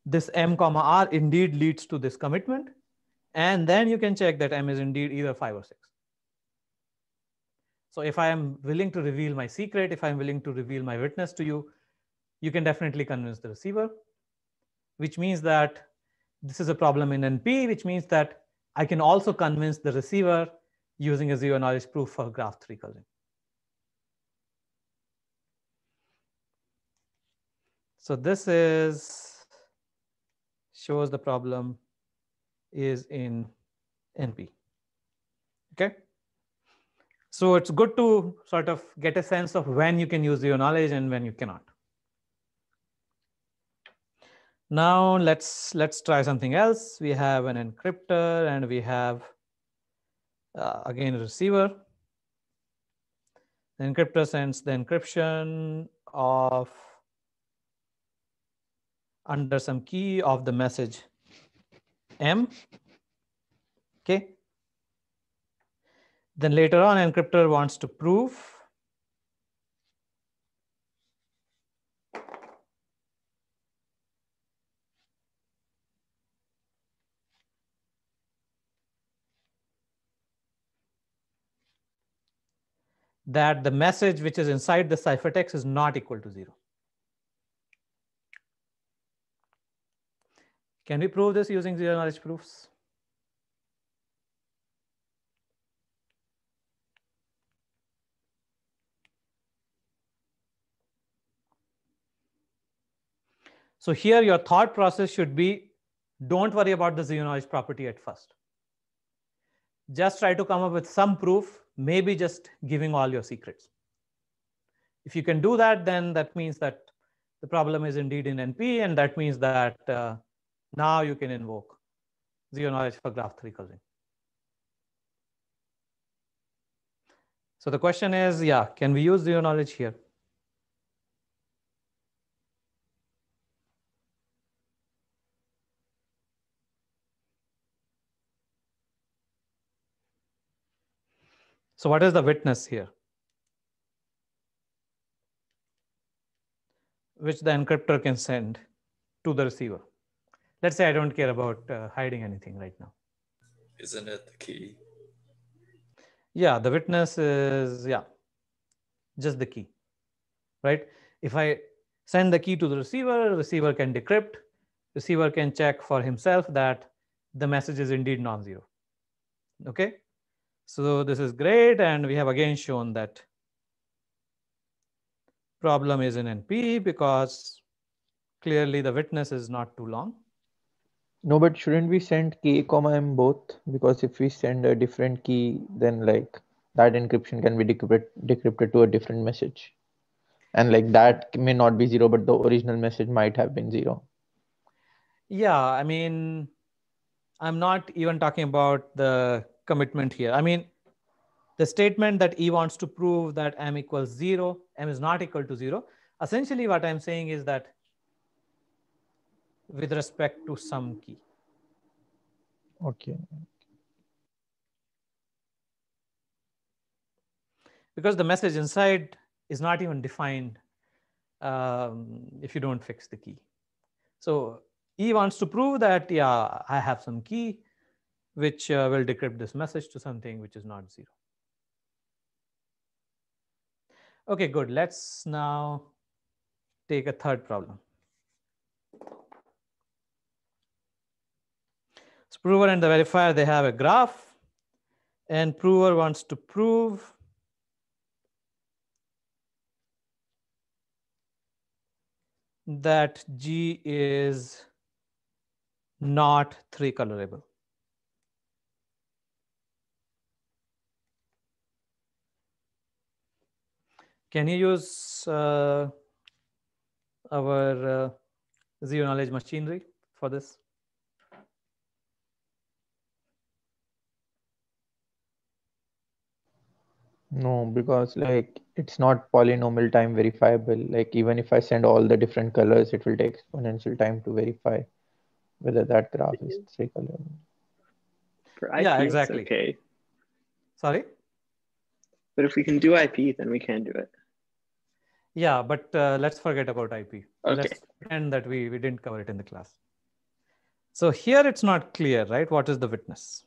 this m comma r indeed leads to this commitment and then you can check that M is indeed either five or six. So if I am willing to reveal my secret, if I'm willing to reveal my witness to you, you can definitely convince the receiver, which means that this is a problem in NP, which means that I can also convince the receiver using a zero knowledge proof for graph three coloring So this is shows the problem is in NP. Okay. So it's good to sort of get a sense of when you can use your knowledge and when you cannot. Now let's let's try something else. We have an encryptor and we have uh, again a receiver. The encryptor sends the encryption of under some key of the message M. Okay. Then later on, encryptor wants to prove that the message which is inside the ciphertext is not equal to zero. Can we prove this using zero knowledge proofs? So here your thought process should be, don't worry about the zero knowledge property at first. Just try to come up with some proof, maybe just giving all your secrets. If you can do that, then that means that the problem is indeed in NP and that means that uh, now you can invoke zero knowledge for graph three cousin. So the question is, yeah, can we use zero knowledge here? So what is the witness here? Which the encryptor can send to the receiver let's say I don't care about uh, hiding anything right now. Isn't it the key? Yeah, the witness is, yeah, just the key, right? If I send the key to the receiver, receiver can decrypt, receiver can check for himself that the message is indeed non-zero. Okay, so this is great. And we have again shown that problem is in NP because clearly the witness is not too long. No, but shouldn't we send k, comma m both? Because if we send a different key, then like that encryption can be decrypted, decrypted to a different message. And like that may not be zero, but the original message might have been zero. Yeah, I mean, I'm not even talking about the commitment here. I mean, the statement that E wants to prove that M equals zero, M is not equal to zero. Essentially, what I'm saying is that with respect to some key. Okay. Because the message inside is not even defined um, if you don't fix the key. So E wants to prove that, yeah, I have some key which uh, will decrypt this message to something which is not zero. Okay, good. Let's now take a third problem. So prover and the verifier, they have a graph and prover wants to prove that G is not three colorable. Can you use uh, our uh, zero knowledge machinery for this? No, because like it's not polynomial time verifiable. Like even if I send all the different colors, it will take exponential time to verify whether that graph is mm-hmm. three color. For yeah, exactly. okay. Sorry. But if we can do IP, then we can do it. Yeah, but uh, let's forget about IP. Okay. Let's pretend that we, we didn't cover it in the class. So here it's not clear, right? What is the witness?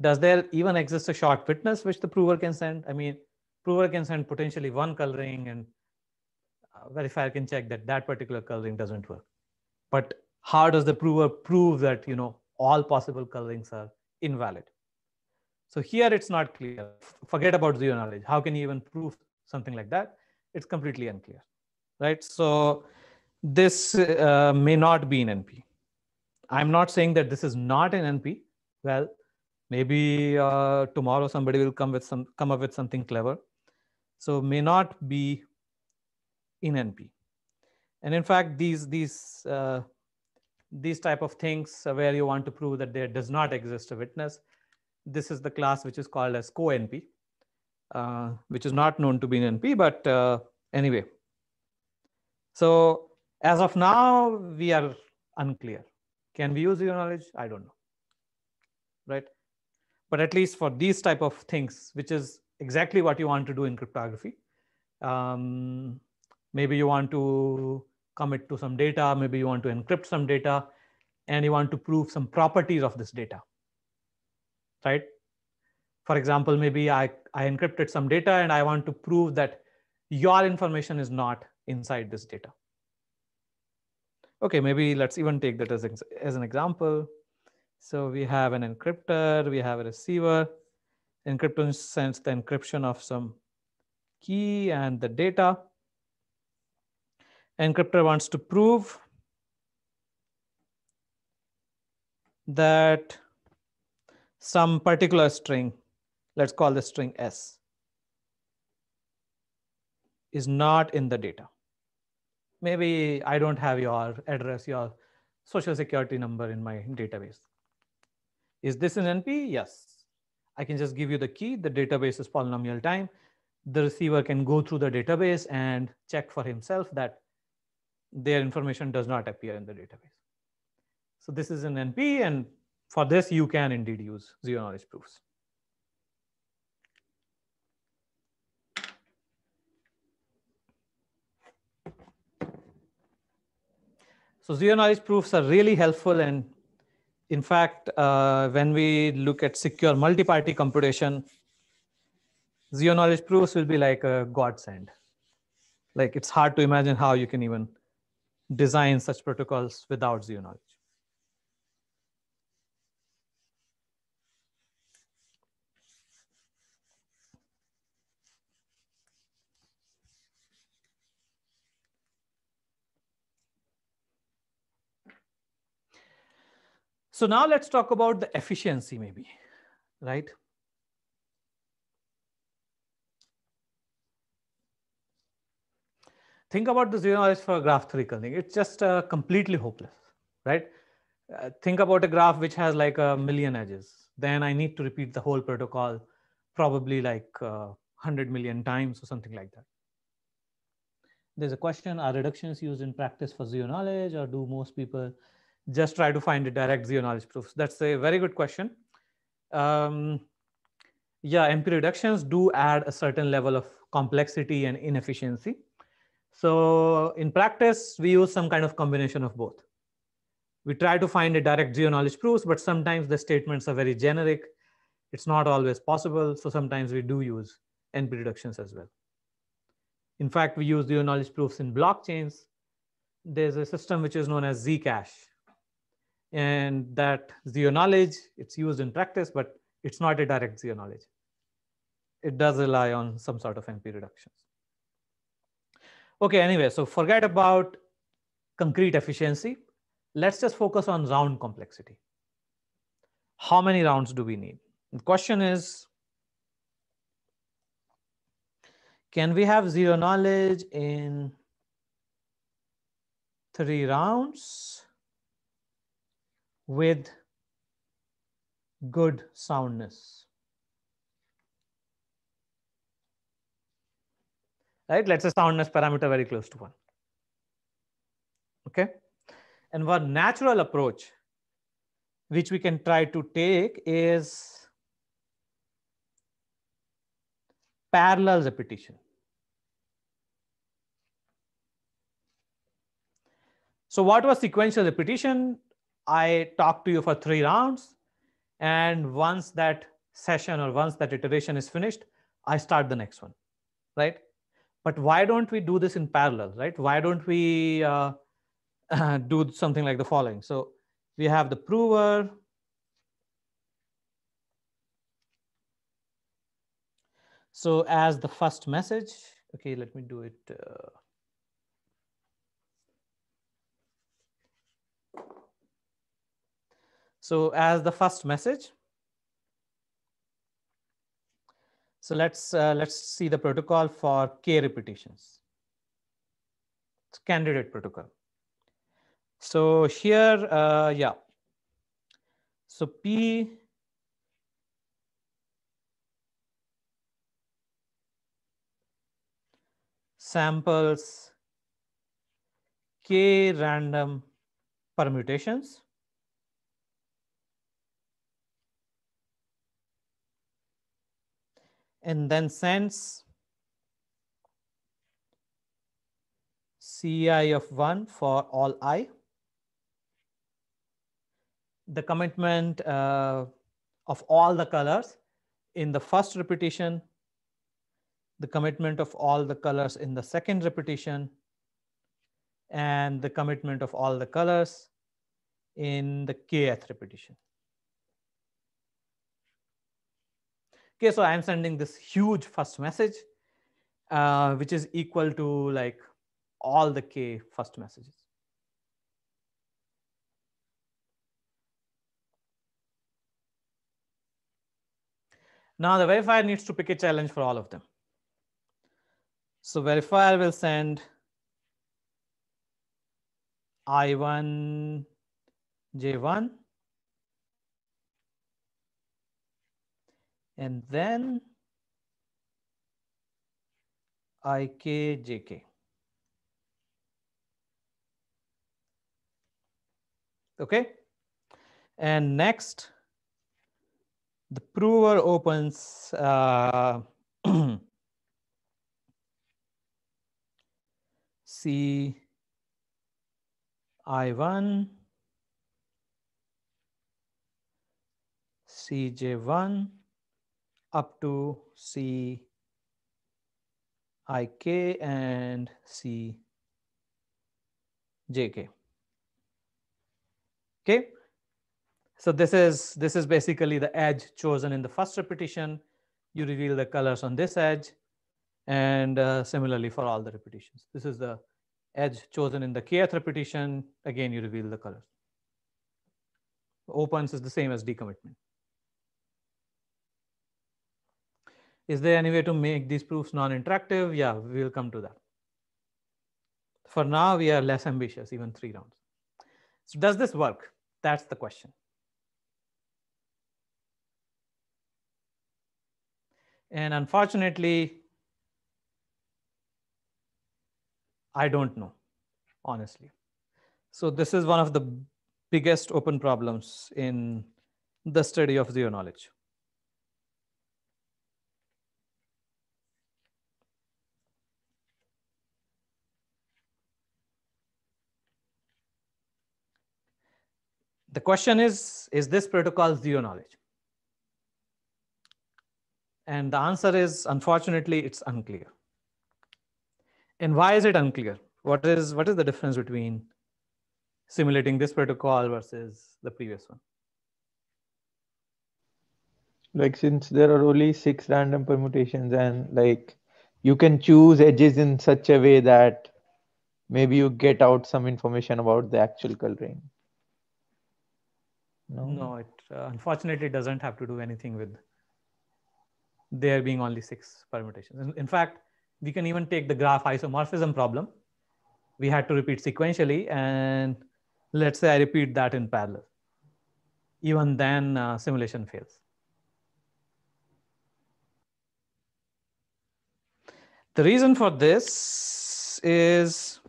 does there even exist a short witness which the prover can send? I mean, prover can send potentially one coloring and verifier can check that that particular coloring doesn't work. But how does the prover prove that, you know, all possible colorings are invalid? So here it's not clear. Forget about zero knowledge. How can you even prove something like that? It's completely unclear, right? So this uh, may not be an NP. I'm not saying that this is not an NP. Well, maybe uh, tomorrow somebody will come with some come up with something clever so may not be in np and in fact these these uh, these type of things where you want to prove that there does not exist a witness this is the class which is called as co-np uh, which is not known to be in np but uh, anyway so as of now we are unclear can we use your knowledge i don't know right but at least for these type of things, which is exactly what you want to do in cryptography. Um, maybe you want to commit to some data, maybe you want to encrypt some data, and you want to prove some properties of this data, right? For example, maybe I, I encrypted some data and I want to prove that your information is not inside this data. Okay, maybe let's even take that as, as an example. So we have an encryptor, we have a receiver. Encryption sends the encryption of some key and the data. Encryptor wants to prove that some particular string, let's call the string S, is not in the data. Maybe I don't have your address, your social security number in my database. Is this an NP? Yes. I can just give you the key. The database is polynomial time. The receiver can go through the database and check for himself that their information does not appear in the database. So this is an NP and for this, you can indeed use zero knowledge proofs. So zero knowledge proofs are really helpful and in fact, uh, when we look at secure multi-party computation, zero knowledge proofs will be like a godsend. Like it's hard to imagine how you can even design such protocols without zero knowledge. So now let's talk about the efficiency maybe, right? Think about the zero knowledge for graph theory curling. It's just uh, completely hopeless, right? Uh, think about a graph which has like a million edges. Then I need to repeat the whole protocol probably like uh, 100 million times or something like that. There's a question, are reductions used in practice for zero knowledge or do most people just try to find direct zero knowledge proofs. That's a very good question. Um, yeah, MP reductions do add a certain level of complexity and inefficiency. So in practice, we use some kind of combination of both. We try to find a direct zero knowledge proofs, but sometimes the statements are very generic. It's not always possible. So sometimes we do use NP reductions as well. In fact, we use zero knowledge proofs in blockchains. There's a system which is known as Zcash, and that zero knowledge, it's used in practice, but it's not a direct zero knowledge. It does rely on some sort of NP reductions. Okay, anyway, so forget about concrete efficiency. Let's just focus on round complexity. How many rounds do we need? The question is, can we have zero knowledge in three rounds? with good soundness. Right? Let's say soundness parameter very close to one. Okay. And one natural approach which we can try to take is parallel repetition. So what was sequential repetition? I talk to you for three rounds. And once that session or once that iteration is finished, I start the next one, right? But why don't we do this in parallel, right? Why don't we uh, *laughs* do something like the following? So we have the prover. So as the first message, okay, let me do it. Uh, So as the first message, so let's uh, let's see the protocol for k repetitions. It's candidate protocol. So here, uh, yeah. So p samples k random permutations and then sends CI of one for all i. The commitment uh, of all the colors in the first repetition, the commitment of all the colors in the second repetition, and the commitment of all the colors in the kth repetition. Okay, so I'm sending this huge first message, uh, which is equal to like all the k first messages. Now the verifier needs to pick a challenge for all of them. So verifier will send I1, J1, and then ikjk. Okay. And next, the prover opens uh, *clears throat* C I1, CJ1, up to C I K and C J K. Okay. So this is, this is basically the edge chosen in the first repetition. You reveal the colors on this edge and uh, similarly for all the repetitions. This is the edge chosen in the kth repetition. Again, you reveal the colors. Opens is the same as decommitment. Is there any way to make these proofs non-interactive? Yeah, we will come to that. For now, we are less ambitious, even three rounds. So does this work? That's the question. And unfortunately, I don't know, honestly. So this is one of the biggest open problems in the study of zero knowledge. the question is, is this protocol zero knowledge? And the answer is, unfortunately, it's unclear. And why is it unclear? What is, what is the difference between simulating this protocol versus the previous one? Like since there are only six random permutations and like you can choose edges in such a way that maybe you get out some information about the actual coloring. No, no it uh, unfortunately doesn't have to do anything with there being only six permutations. In, fact, we can even take the graph isomorphism problem. We had to repeat sequentially, and let's say I repeat that in parallel. Even then, uh, simulation fails. The reason for this is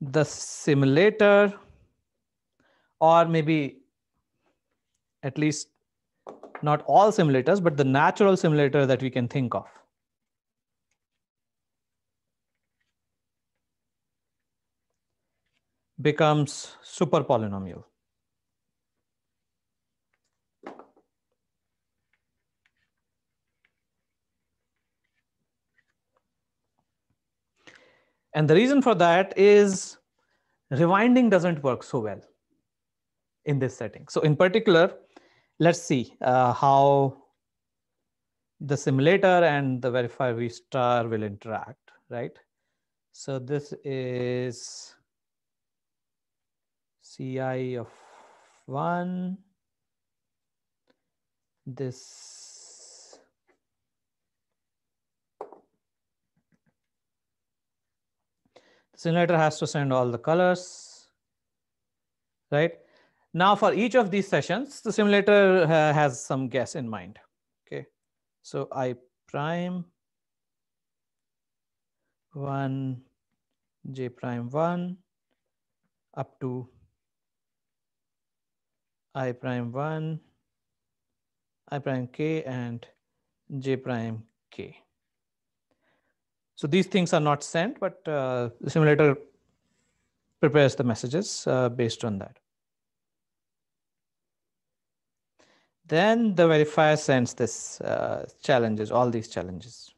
the simulator or maybe at least not all simulators but the natural simulator that we can think of becomes super polynomial And the reason for that is rewinding doesn't work so well in this setting. So in particular, let's see uh, how the simulator and the verifier v star will interact, right? So this is CI of one, this simulator has to send all the colors, right? Now for each of these sessions, the simulator uh, has some guess in mind, okay? So I prime one, J prime one, up to I prime one, I prime K and J prime K. So these things are not sent, but uh, the simulator prepares the messages uh, based on that. Then the verifier sends this uh, challenges, all these challenges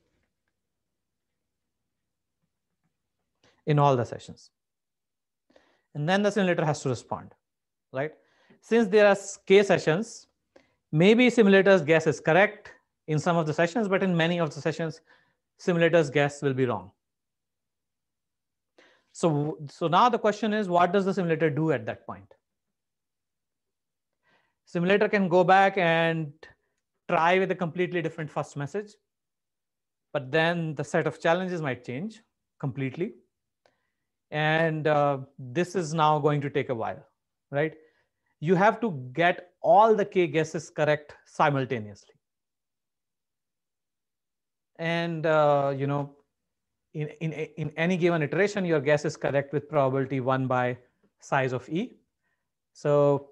in all the sessions. And then the simulator has to respond, right? Since there are K sessions, maybe simulator's guess is correct in some of the sessions, but in many of the sessions, simulator's guess will be wrong. So, so now the question is, what does the simulator do at that point? Simulator can go back and try with a completely different first message, but then the set of challenges might change completely. And uh, this is now going to take a while, right? You have to get all the K guesses correct simultaneously and uh, you know in, in, in any given iteration, your guess is correct with probability 1 by size of E. So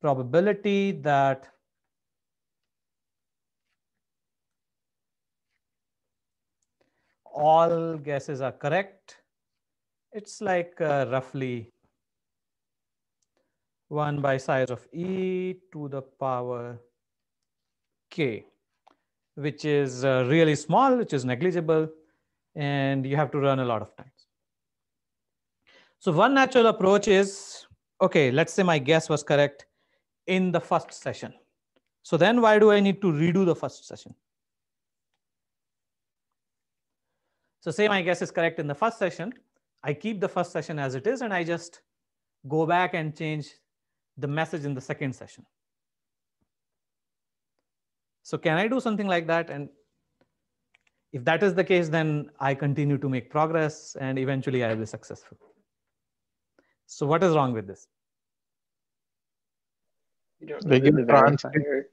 probability that all guesses are correct, it's like uh, roughly 1 by size of E to the power K which is uh, really small, which is negligible, and you have to run a lot of times. So one natural approach is, okay, let's say my guess was correct in the first session. So then why do I need to redo the first session? So say my guess is correct in the first session, I keep the first session as it is, and I just go back and change the message in the second session. So can I do something like that? And if that is the case, then I continue to make progress and eventually I will be successful. So what is wrong with this? You don't know the verifier.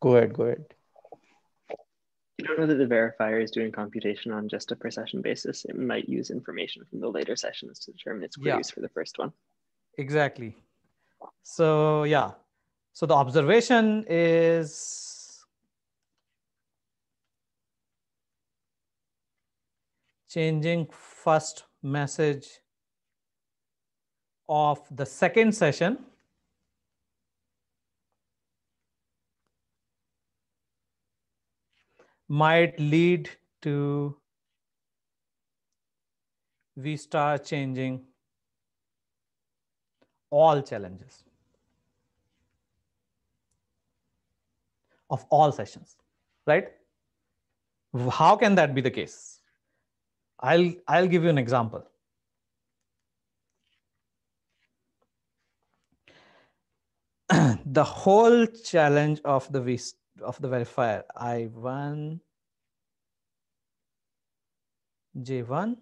Go ahead, go ahead. You don't know that the verifier is doing computation on just a per session basis. It might use information from the later sessions to determine its queries yeah. for the first one. Exactly. So yeah, so the observation is changing first message of the second session. might lead to V star changing all challenges. of all sessions, right? How can that be the case? I'll, I'll give you an example. *clears throat* the whole challenge of the v, of the verifier i1 j1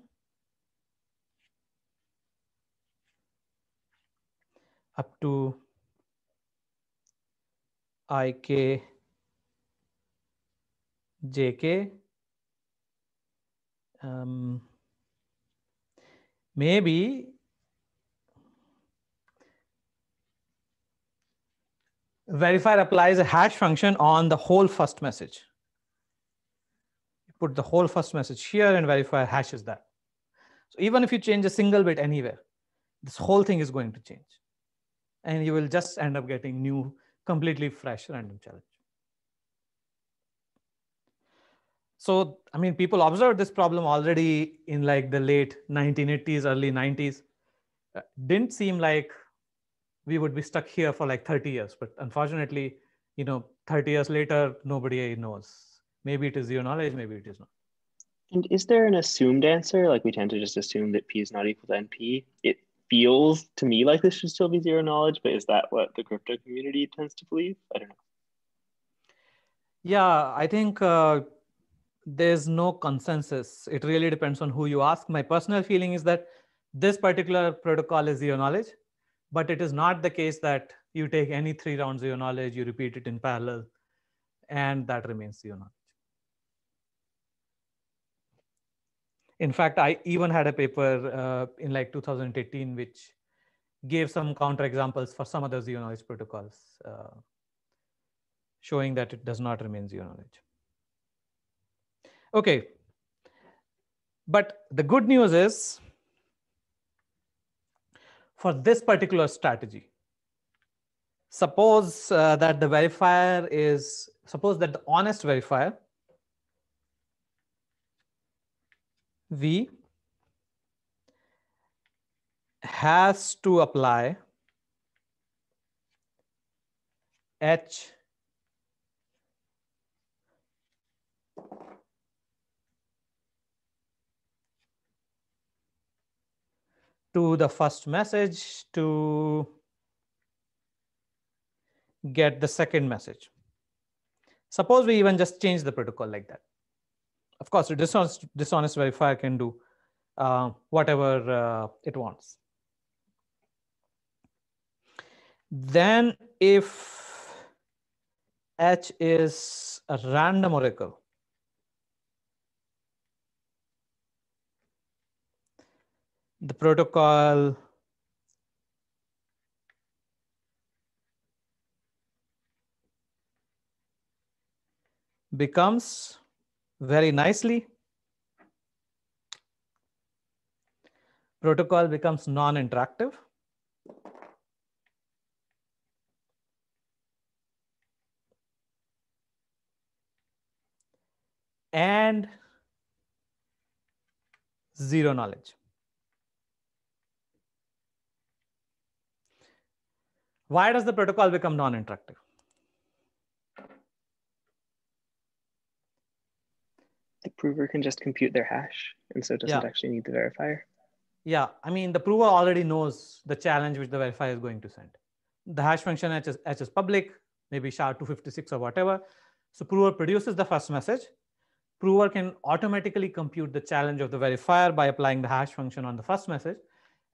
up to ik JK um, maybe verifier applies a hash function on the whole first message. You put the whole first message here and verifier hashes that. So even if you change a single bit anywhere, this whole thing is going to change. And you will just end up getting new, completely fresh random challenge. so i mean people observed this problem already in like the late 1980s early 90s uh, didn't seem like we would be stuck here for like 30 years but unfortunately you know 30 years later nobody knows maybe it is your knowledge maybe it is not and is there an assumed answer like we tend to just assume that p is not equal to np it feels to me like this should still be zero knowledge but is that what the crypto community tends to believe i don't know yeah i think uh, there's no consensus. It really depends on who you ask. My personal feeling is that this particular protocol is zero knowledge, but it is not the case that you take any three rounds zero knowledge, you repeat it in parallel, and that remains zero knowledge. In fact, I even had a paper uh, in like 2018, which gave some counterexamples for some other zero knowledge protocols, uh, showing that it does not remain zero knowledge. Okay. But the good news is for this particular strategy, suppose uh, that the verifier is, suppose that the honest verifier, V has to apply H to the first message to get the second message. Suppose we even just change the protocol like that. Of course, a dishonest, dishonest verifier can do uh, whatever uh, it wants. Then if H is a random oracle, the protocol becomes very nicely protocol becomes non-interactive and zero knowledge Why does the protocol become non-interactive? The prover can just compute their hash, and so it doesn't yeah. actually need the verifier. Yeah, I mean, the prover already knows the challenge which the verifier is going to send. The hash function H is, H is public, maybe SHA-256 or whatever. So prover produces the first message. Prover can automatically compute the challenge of the verifier by applying the hash function on the first message.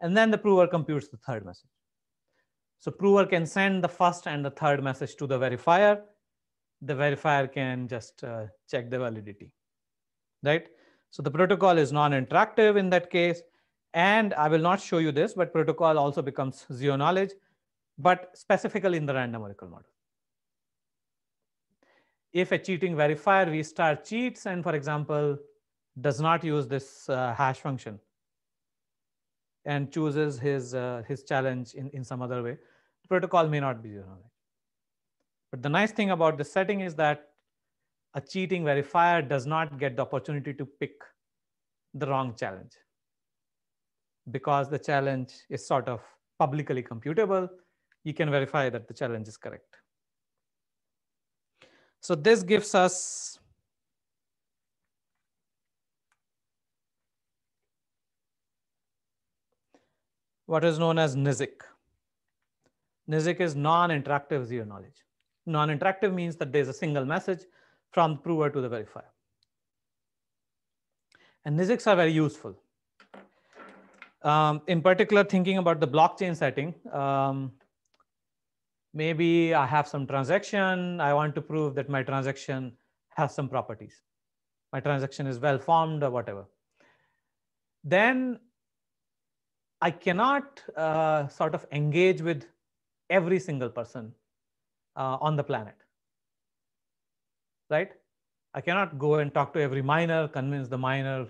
And then the prover computes the third message. So prover can send the first and the third message to the verifier. The verifier can just uh, check the validity, right? So the protocol is non-interactive in that case. And I will not show you this, but protocol also becomes zero knowledge, but specifically in the random oracle model. If a cheating verifier we start cheats and for example, does not use this uh, hash function and chooses his, uh, his challenge in, in some other way, protocol may not be zero knowledge. But the nice thing about this setting is that a cheating verifier does not get the opportunity to pick the wrong challenge because the challenge is sort of publicly computable. You can verify that the challenge is correct. So this gives us what is known as NISIC. NISIC is non-interactive zero knowledge. Non-interactive means that there's a single message from the prover to the verifier. And NISICs are very useful. Um, in particular, thinking about the blockchain setting, um, maybe I have some transaction. I want to prove that my transaction has some properties. My transaction is well formed or whatever. Then I cannot uh, sort of engage with every single person uh, on the planet. Right? I cannot go and talk to every miner, convince the miner,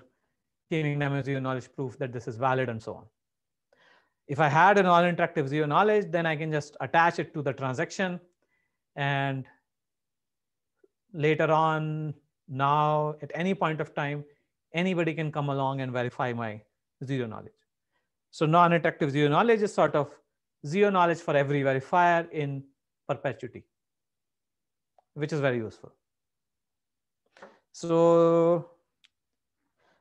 gaining them as zero knowledge proof that this is valid and so on. If I had an all interactive zero knowledge, then I can just attach it to the transaction and later on now at any point of time, anybody can come along and verify my zero knowledge. So non-interactive zero knowledge is sort of zero knowledge for every verifier in perpetuity, which is very useful. So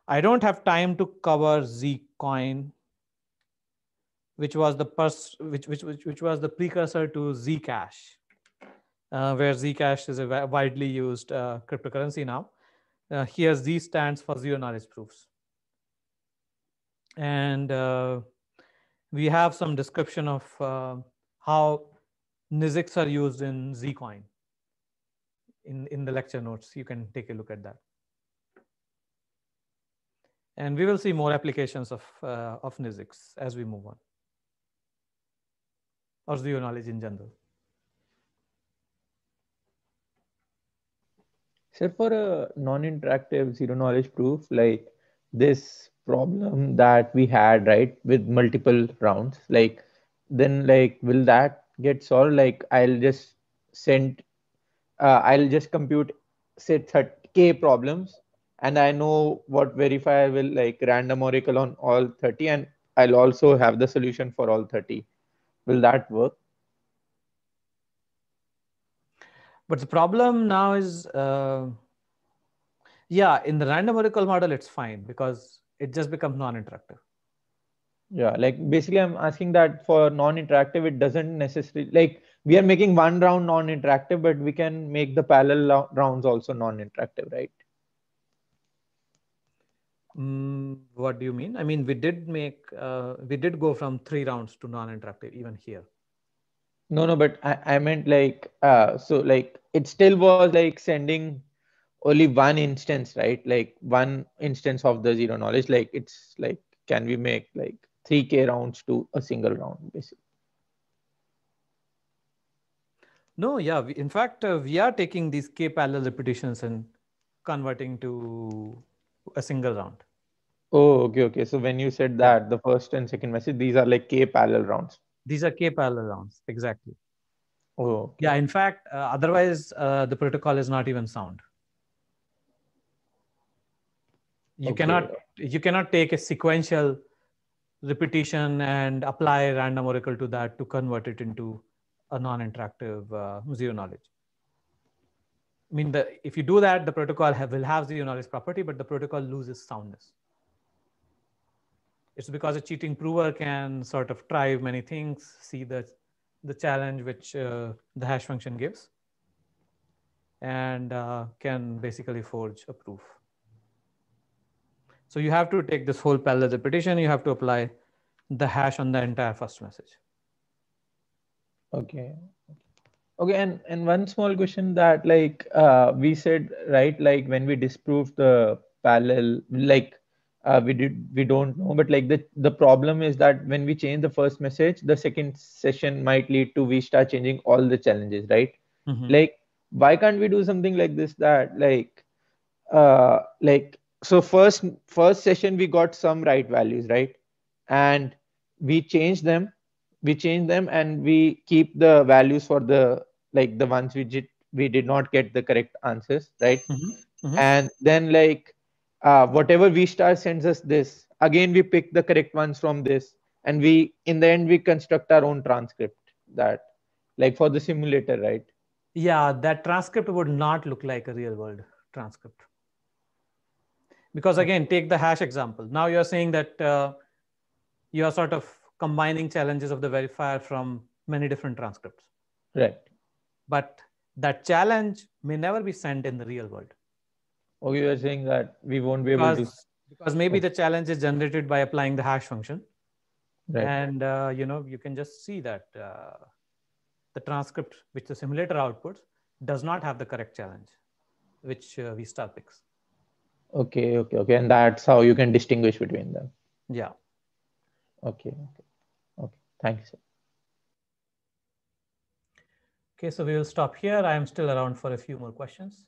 I don't have time to cover Zcoin, which was the pers which, which, which, which was the precursor to Zcash, uh, where Zcash is a widely used uh, cryptocurrency now. Uh, here Z stands for zero knowledge proofs. And uh, we have some description of uh, how NISICs are used in Zcoin in, in the lecture notes. You can take a look at that. And we will see more applications of, uh, of NISICs as we move on, or zero knowledge in general. Sir, so for a non-interactive zero knowledge proof like this problem that we had right with multiple rounds like then like will that get solved like i'll just send uh, i'll just compute say 30k problems and i know what verifier will like random oracle on all 30 and i'll also have the solution for all 30 will that work but the problem now is uh, yeah in the random oracle model it's fine because it just becomes non-interactive yeah like basically i'm asking that for non-interactive it doesn't necessarily like we are making one round non-interactive but we can make the parallel rounds also non-interactive right mm, what do you mean i mean we did make uh, we did go from three rounds to non-interactive even here no no but i, I meant like uh, so like it still was like sending only one instance right like one instance of the zero knowledge like it's like can we make like 3k rounds to a single round basically no yeah we, in fact uh, we are taking these k parallel repetitions and converting to a single round oh okay okay so when you said that the first and second message these are like k parallel rounds these are k parallel rounds exactly oh okay. yeah in fact uh, otherwise uh, the protocol is not even sound you okay. cannot you cannot take a sequential repetition and apply random oracle to that to convert it into a non-interactive uh, zero knowledge. I mean, the, if you do that, the protocol have, will have zero knowledge property, but the protocol loses soundness. It's because a cheating prover can sort of try many things, see the, the challenge which uh, the hash function gives, and uh, can basically forge a proof. So you have to take this whole parallel repetition. You have to apply the hash on the entire first message. Okay. Okay. And, and one small question that like uh, we said, right, like when we disprove the parallel, like uh, we did we don't know but like the the problem is that when we change the first message the second session might lead to we start changing all the challenges right mm-hmm. like why can't we do something like this that like uh like so first first session we got some right values right and we change them we change them and we keep the values for the like the ones we did we did not get the correct answers right mm-hmm. Mm-hmm. and then like uh, whatever VStar sends us this again we pick the correct ones from this and we in the end we construct our own transcript that like for the simulator right yeah that transcript would not look like a real world transcript because again, take the hash example. Now you're saying that uh, you are sort of combining challenges of the verifier from many different transcripts. Right. But that challenge may never be sent in the real world. Oh, you are saying that we won't be because, able to. Because maybe oh. the challenge is generated by applying the hash function. Right. And uh, you know you can just see that uh, the transcript, which the simulator outputs, does not have the correct challenge, which uh, Vista picks okay okay okay and that's how you can distinguish between them yeah okay okay okay thanks okay so we will stop here i am still around for a few more questions